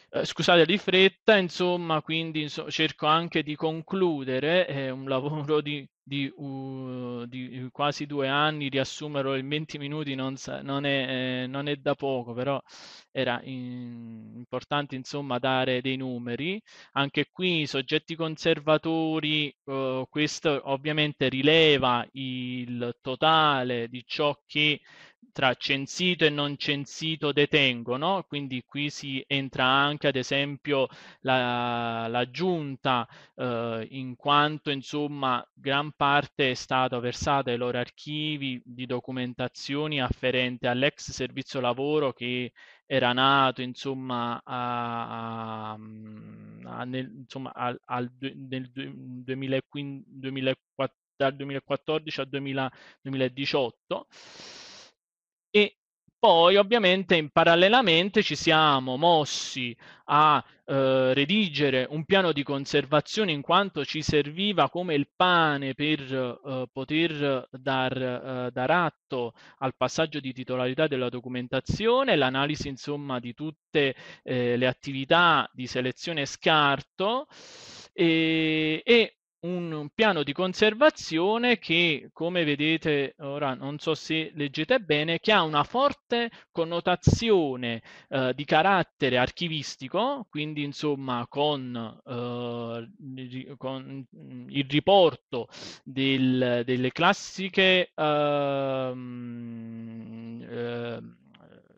Eh, scusate di fretta, insomma, quindi insomma, cerco anche di concludere eh, un lavoro di, di, uh, di, quasi due anni, riassumerlo in 20 minuti non, sa, non, è, eh, non è, da poco, però era in, importante insomma dare dei numeri. Anche qui i soggetti conservatori, eh, questo ovviamente rileva il totale di ciò che tra censito e non censito detengono, quindi qui si entra anche ad esempio la, la giunta eh, in quanto insomma gran parte è stata versata ai loro archivi di documentazioni afferente all'ex servizio lavoro che era nato insomma, a, a, nel, insomma al, al, nel 2015, 2014 al 2018 e poi ovviamente in parallelamente ci siamo mossi a eh, redigere un piano di conservazione in quanto ci serviva come il pane per eh, poter dar, eh, dar, atto al passaggio di titolarità della documentazione, l'analisi insomma di tutte eh, le attività di selezione e scarto e, e un piano di conservazione che, come vedete, ora non so se leggete bene, che ha una forte connotazione eh, di carattere archivistico, quindi insomma con, eh, con il riporto del, delle classiche eh,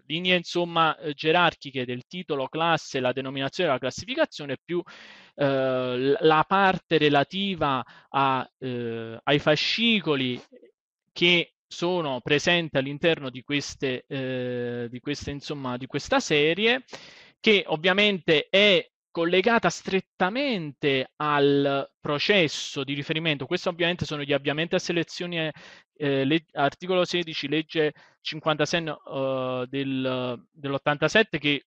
linee insomma eh, gerarchiche del titolo, classe, la denominazione della classificazione, più eh, la parte relativa a, eh, ai fascicoli che sono presenti all'interno di queste, eh, di queste insomma, di questa serie, che ovviamente è collegata strettamente al processo di riferimento. questo ovviamente sono gli avviamenti a selezione, eh, eh, le, articolo 16, legge 56 uh, eh, del, dell'87 che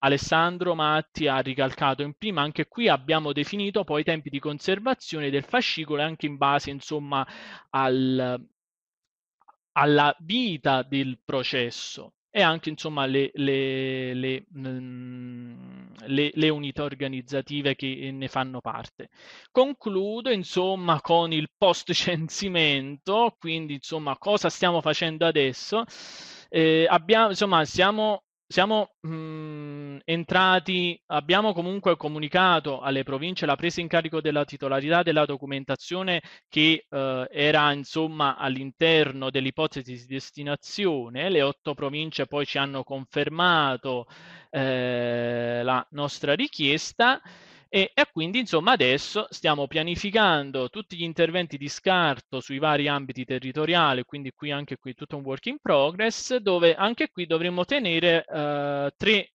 Alessandro Matti ha ricalcato in prima, anche qui abbiamo definito poi i tempi di conservazione del fascicolo anche in base insomma al, alla vita del processo e anche insomma le, le, le mh, mm, le, le unità organizzative che eh, ne fanno parte. Concludo insomma con il post censimento, quindi insomma cosa stiamo facendo adesso. Eh, abbiamo, insomma, siamo siamo mh, mm, entrati, abbiamo comunque comunicato alle province la presa in carico della titolarità della documentazione che eh, era insomma all'interno dell'ipotesi di destinazione, le otto province poi ci hanno confermato eh, la nostra richiesta. E, e, quindi insomma adesso stiamo pianificando tutti gli interventi di scarto sui vari ambiti territoriali, quindi qui anche qui tutto un work in progress, dove anche qui dovremmo tenere eh, tre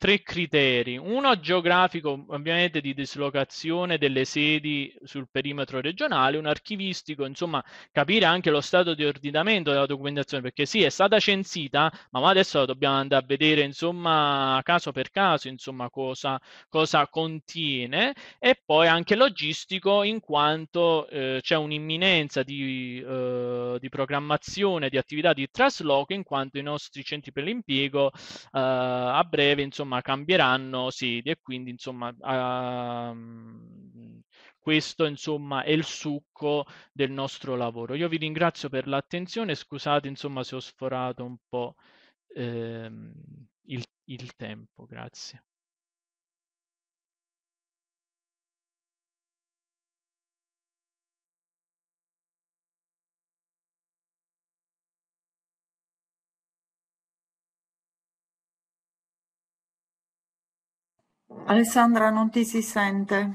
tre criteri, uno geografico ovviamente di dislocazione delle sedi sul perimetro regionale, un archivistico, insomma capire anche lo stato di ordinamento della documentazione, perché sì è stata censita, ma adesso dobbiamo andare a vedere insomma caso per caso insomma cosa, cosa contiene e poi anche logistico in quanto eh, c'è un'imminenza di, eh, di, programmazione di attività di trasloco in quanto i nostri centri per l'impiego eh, a breve insomma insomma cambieranno sede e quindi insomma uh, questo insomma è il succo del nostro lavoro. Io vi ringrazio per l'attenzione, scusate insomma se ho sforato un po' ehm, il, il tempo, grazie. Alessandra non ti si sente.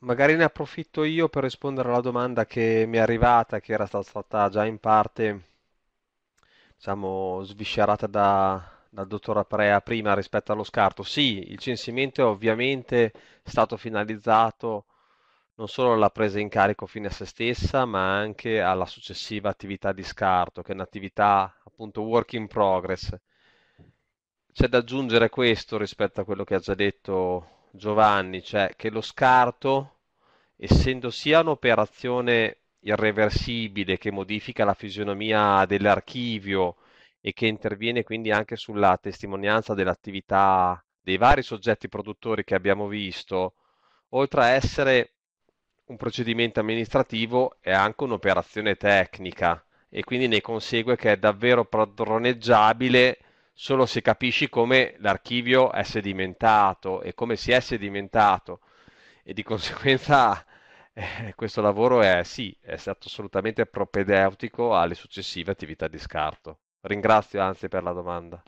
Magari ne approfitto io per rispondere alla domanda che mi è arrivata, che era stata già in parte, diciamo, sviscerata da- dal dottor Aprea prima rispetto allo scarto. Sì, il censimento è ovviamente stato finalizzato non solo alla presa in carico fine a se stessa, ma anche alla successiva attività di scarto, che è un'attività appunto work in progress. C'è da aggiungere questo rispetto a quello che ha già detto Giovanni, cioè che lo scarto, essendo sia un'operazione irreversibile che modifica la fisionomia dell'archivio e che interviene quindi anche sulla testimonianza dell'attività dei vari soggetti produttori che abbiamo visto, oltre a essere un procedimento amministrativo, è anche un'operazione tecnica e quindi ne consegue che è davvero padroneggiabile solo se capisci come l'archivio è sedimentato e come si è sedimentato e di conseguenza eh, questo lavoro è sì, è stato assolutamente propedeutico alle successive attività di scarto. Ringrazio anzi per la domanda.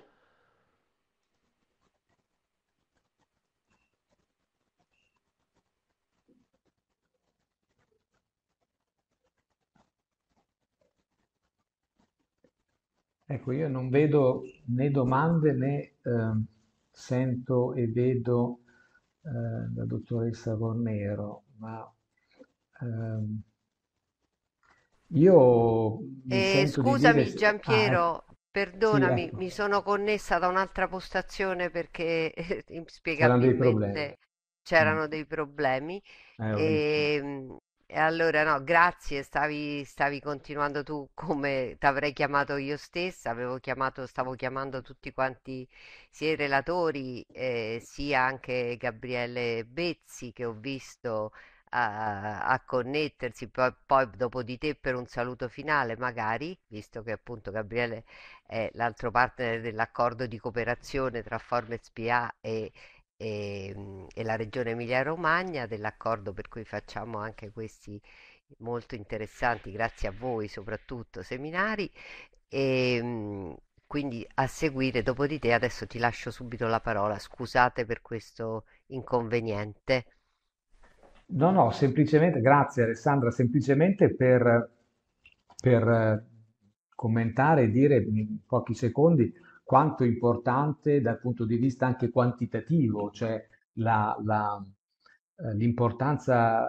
Ecco, io non vedo né domande né eh, sento e vedo eh, la dottoressa Cornero, ma ehm, io... Eh, scusami dire... Giampiero, ah, perdonami, sì, ecco. mi sono connessa da un'altra postazione perché spiegavo... c'erano dei problemi, c'erano mm. dei problemi e, eh, allora no, grazie, stavi, stavi continuando tu come ti avrei chiamato io stessa, avevo chiamato, stavo chiamando tutti quanti, sia i relatori, eh, sia anche Gabriele Bezzi che ho visto a, a connettersi, poi, poi, dopo di te per un saluto finale magari, visto che appunto Gabriele è l'altro partner dell'accordo di cooperazione tra Form SPA e e, ehm, e la Regione Emilia-Romagna dell'accordo per cui facciamo anche questi molto interessanti, grazie a voi soprattutto, seminari. E, ehm, quindi a seguire dopo di te adesso ti lascio subito la parola, scusate per questo inconveniente. No, no, semplicemente, grazie Alessandra, semplicemente per, per eh, commentare e dire in pochi secondi quanto importante dal punto di vista anche quantitativo, cioè la, la, eh, l'importanza,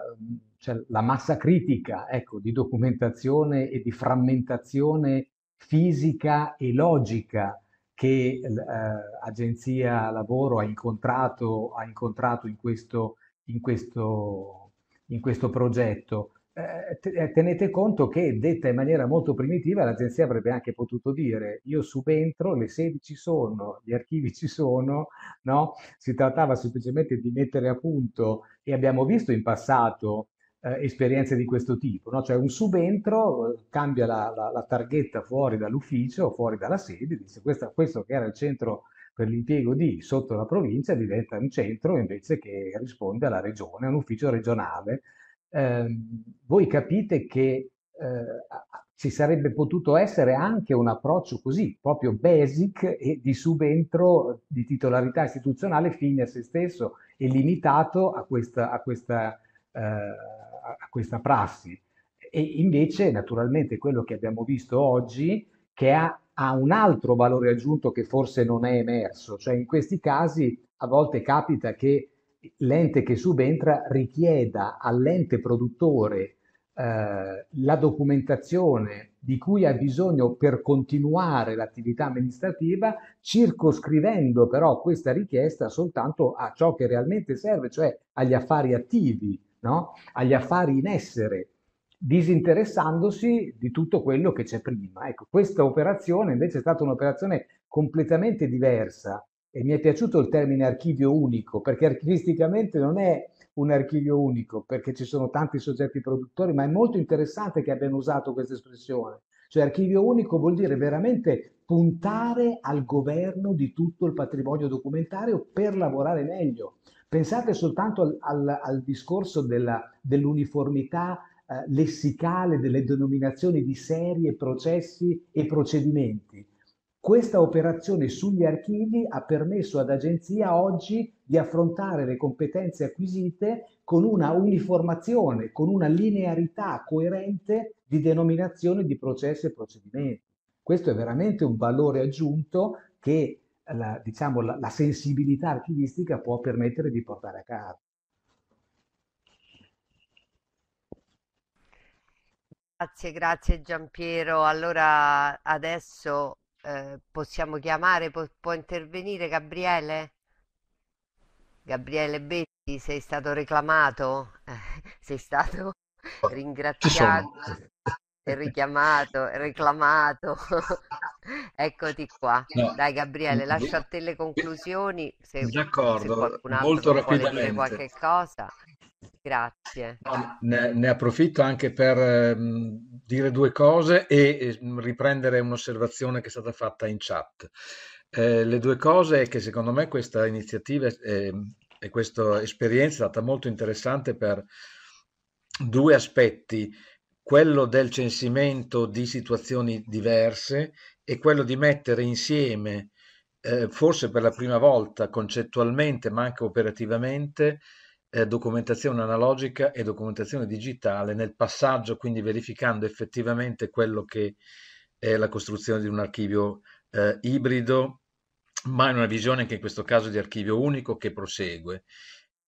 cioè la massa critica ecco, di documentazione e di frammentazione fisica e logica che l'Agenzia eh, Lavoro ha incontrato, ha incontrato in, questo, in, questo, in questo progetto. Eh, eh, tenete conto che, detta in maniera molto primitiva, l'agenzia avrebbe anche potuto dire io subentro, le sedi ci sono, gli archivi ci sono, no? si trattava semplicemente di mettere a punto e abbiamo visto in passato eh, esperienze di questo tipo, no? cioè un subentro eh, cambia la, la, la targhetta fuori dall'ufficio, fuori dalla sede, dice questo, questo che era il centro per l'impiego di sotto la provincia diventa un centro invece che risponde alla regione, un ufficio regionale Ehm, voi capite che eh, ci sarebbe potuto essere anche un approccio così, proprio basic e di subentro di titolarità istituzionale fine a se stesso e limitato a questa, a questa, eh, a questa prassi. E invece, naturalmente, quello che abbiamo visto oggi, che ha, ha un altro valore aggiunto che forse non è emerso, cioè in questi casi a volte capita che l'ente che subentra richieda all'ente produttore eh, la documentazione di cui ha bisogno per continuare l'attività amministrativa, circoscrivendo però questa richiesta soltanto a ciò che realmente serve, cioè agli affari attivi, no? agli affari in essere, disinteressandosi di tutto quello che c'è prima. Ecco, questa operazione invece è stata un'operazione completamente diversa e mi è piaciuto il termine archivio unico, perché archivisticamente non è un archivio unico, perché ci sono tanti soggetti produttori, ma è molto interessante che abbiano usato questa espressione. Cioè archivio unico vuol dire veramente puntare al governo di tutto il patrimonio documentario per lavorare meglio. Pensate soltanto al, al, al discorso dell'uniformità eh, lessicale delle denominazioni di serie, processi e procedimenti questa operazione sugli archivi ha permesso ad Agenzia oggi di affrontare le competenze acquisite con una uniformazione, con una linearità coerente di denominazione di processi e procedimenti. Questo è veramente un valore aggiunto che la, diciamo, la, la sensibilità archivistica può permettere di portare a casa. Grazie, grazie Giampiero. Allora adesso eh, possiamo chiamare, può, può intervenire Gabriele? Gabriele Betti, sei stato reclamato, eh, sei stato oh, ringraziato richiamato, reclamato. Eccoti qua. Dai Gabriele, lascia a te le conclusioni. Se, D'accordo, qualcun altro molto vuole dire qualche cosa. Grazie. Ne, ne approfitto anche per ehm, dire due cose e mm, riprendere un'osservazione che è stata fatta in chat. Eh, le due cose è che secondo me questa iniziativa ehm, e questa esperienza è stata molto interessante per due aspetti, quello del censimento di situazioni diverse e quello di mettere insieme, eh, forse per la prima volta concettualmente ma anche operativamente, eh, documentazione analogica e documentazione digitale nel passaggio, quindi verificando effettivamente quello che è la costruzione di un archivio eh, ibrido, ma in una visione anche in questo caso di archivio unico che prosegue.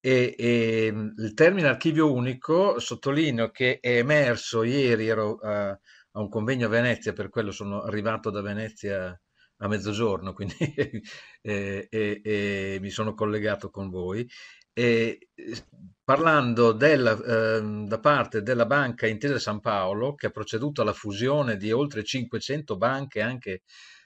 E, e, ehm, il termine archivio unico, sottolineo che è emerso ieri, ero a, a un convegno a Venezia, per quello sono arrivato da Venezia a mezzogiorno, quindi eh, eh, eh, mi sono collegato con voi e eh, parlando della, eh, da parte della banca Intesa San Paolo che ha proceduto alla fusione di oltre 500 banche, anche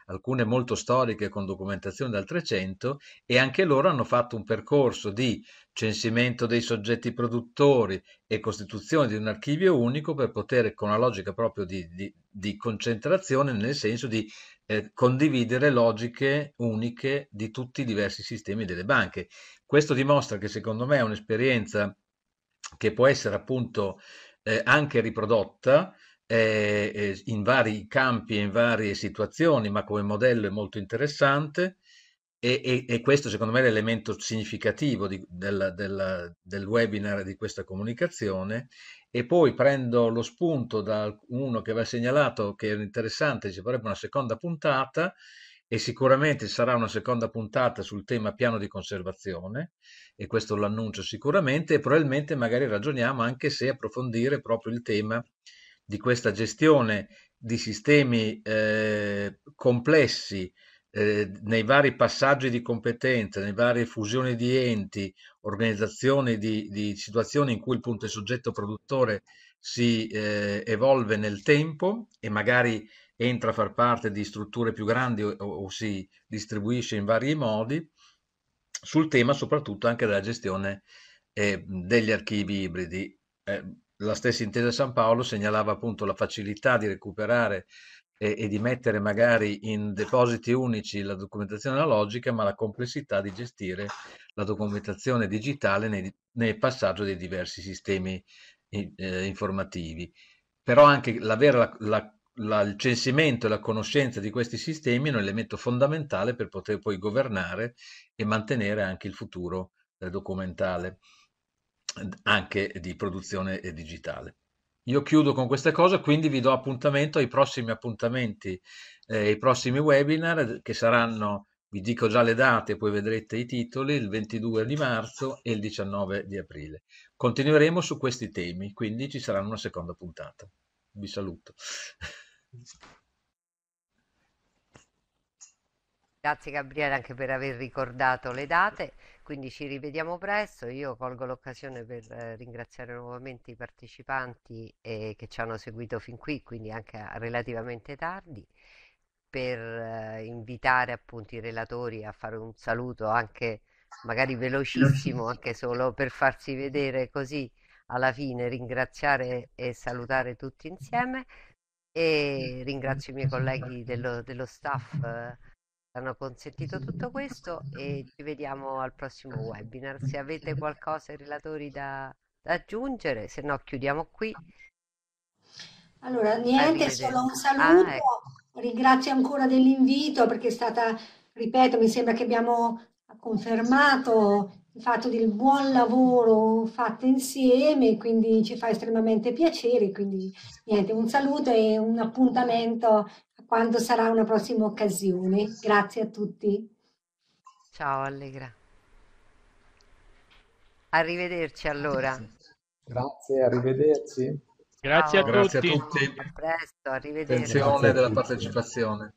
alcune molto storiche con documentazione dal 300 e anche loro hanno fatto un percorso di censimento dei soggetti produttori e costituzione di un archivio unico per poter con la logica proprio di, di, di concentrazione nel senso di eh, condividere logiche uniche di tutti i diversi sistemi delle banche questo dimostra che secondo me è un'esperienza che può essere appunto eh, anche riprodotta eh, eh, in vari campi e in varie situazioni, ma come modello è molto interessante. E, e, e, questo secondo me è l'elemento significativo di, della, della, del webinar di questa comunicazione e poi prendo lo spunto da uno che aveva segnalato che era interessante, ci vorrebbe una seconda puntata e sicuramente sarà una seconda puntata sul tema piano di conservazione e questo l'annuncio sicuramente e probabilmente magari ragioniamo anche se approfondire proprio il tema di questa gestione di sistemi eh, complessi eh, nei vari passaggi di competenza, nelle varie fusioni di enti, organizzazioni di, di situazioni in cui il punto e soggetto produttore si eh, evolve nel tempo e magari entra a far parte di strutture più grandi o, o si distribuisce in vari modi, sul tema soprattutto anche della gestione eh, degli archivi ibridi. Eh, la stessa intesa San Paolo segnalava appunto la facilità di recuperare e, e, di mettere magari in depositi unici la documentazione analogica, ma la complessità di gestire la documentazione digitale nei, nel passaggio dei diversi sistemi eh, informativi. Però anche l'avere la, la la, il censimento e la conoscenza di questi sistemi è un elemento fondamentale per poter poi governare e mantenere anche il futuro eh, documentale, anche di produzione digitale. Io chiudo con questa cosa, quindi vi do appuntamento ai prossimi appuntamenti, eh, ai prossimi webinar eh, che saranno, vi dico già le date, poi vedrete i titoli, il 22 di marzo e il 19 di aprile. Continueremo su questi temi, quindi ci sarà una seconda puntata. Vi saluto. Grazie Gabriele anche per aver ricordato le date, quindi ci rivediamo presto. Io colgo l'occasione per eh, ringraziare nuovamente i partecipanti eh, che ci hanno seguito fin qui, quindi anche eh, relativamente tardi, per eh, invitare appunto i relatori a fare un saluto anche magari velocissimo, anche solo per farsi vedere così alla fine, ringraziare e salutare tutti insieme e ringrazio i miei colleghi dello, dello staff che eh, hanno consentito tutto questo e ci vediamo al prossimo webinar. Se avete qualcosa, i relatori, da, da aggiungere, se no chiudiamo qui. Allora, niente, solo un ah, saluto. Ah, ecco. Ringrazio ancora dell'invito perché è stata, ripeto, mi sembra che abbiamo confermato il fatto del buon lavoro fatto insieme, quindi ci fa estremamente piacere. Quindi niente, un saluto e un appuntamento a quando sarà una prossima occasione. Grazie a tutti. Ciao Allegra. Arrivederci allora. Grazie, arrivederci. Grazie, Ciao, a, grazie tutti. a, tutti. A presto, arrivederci. Attenzione della partecipazione.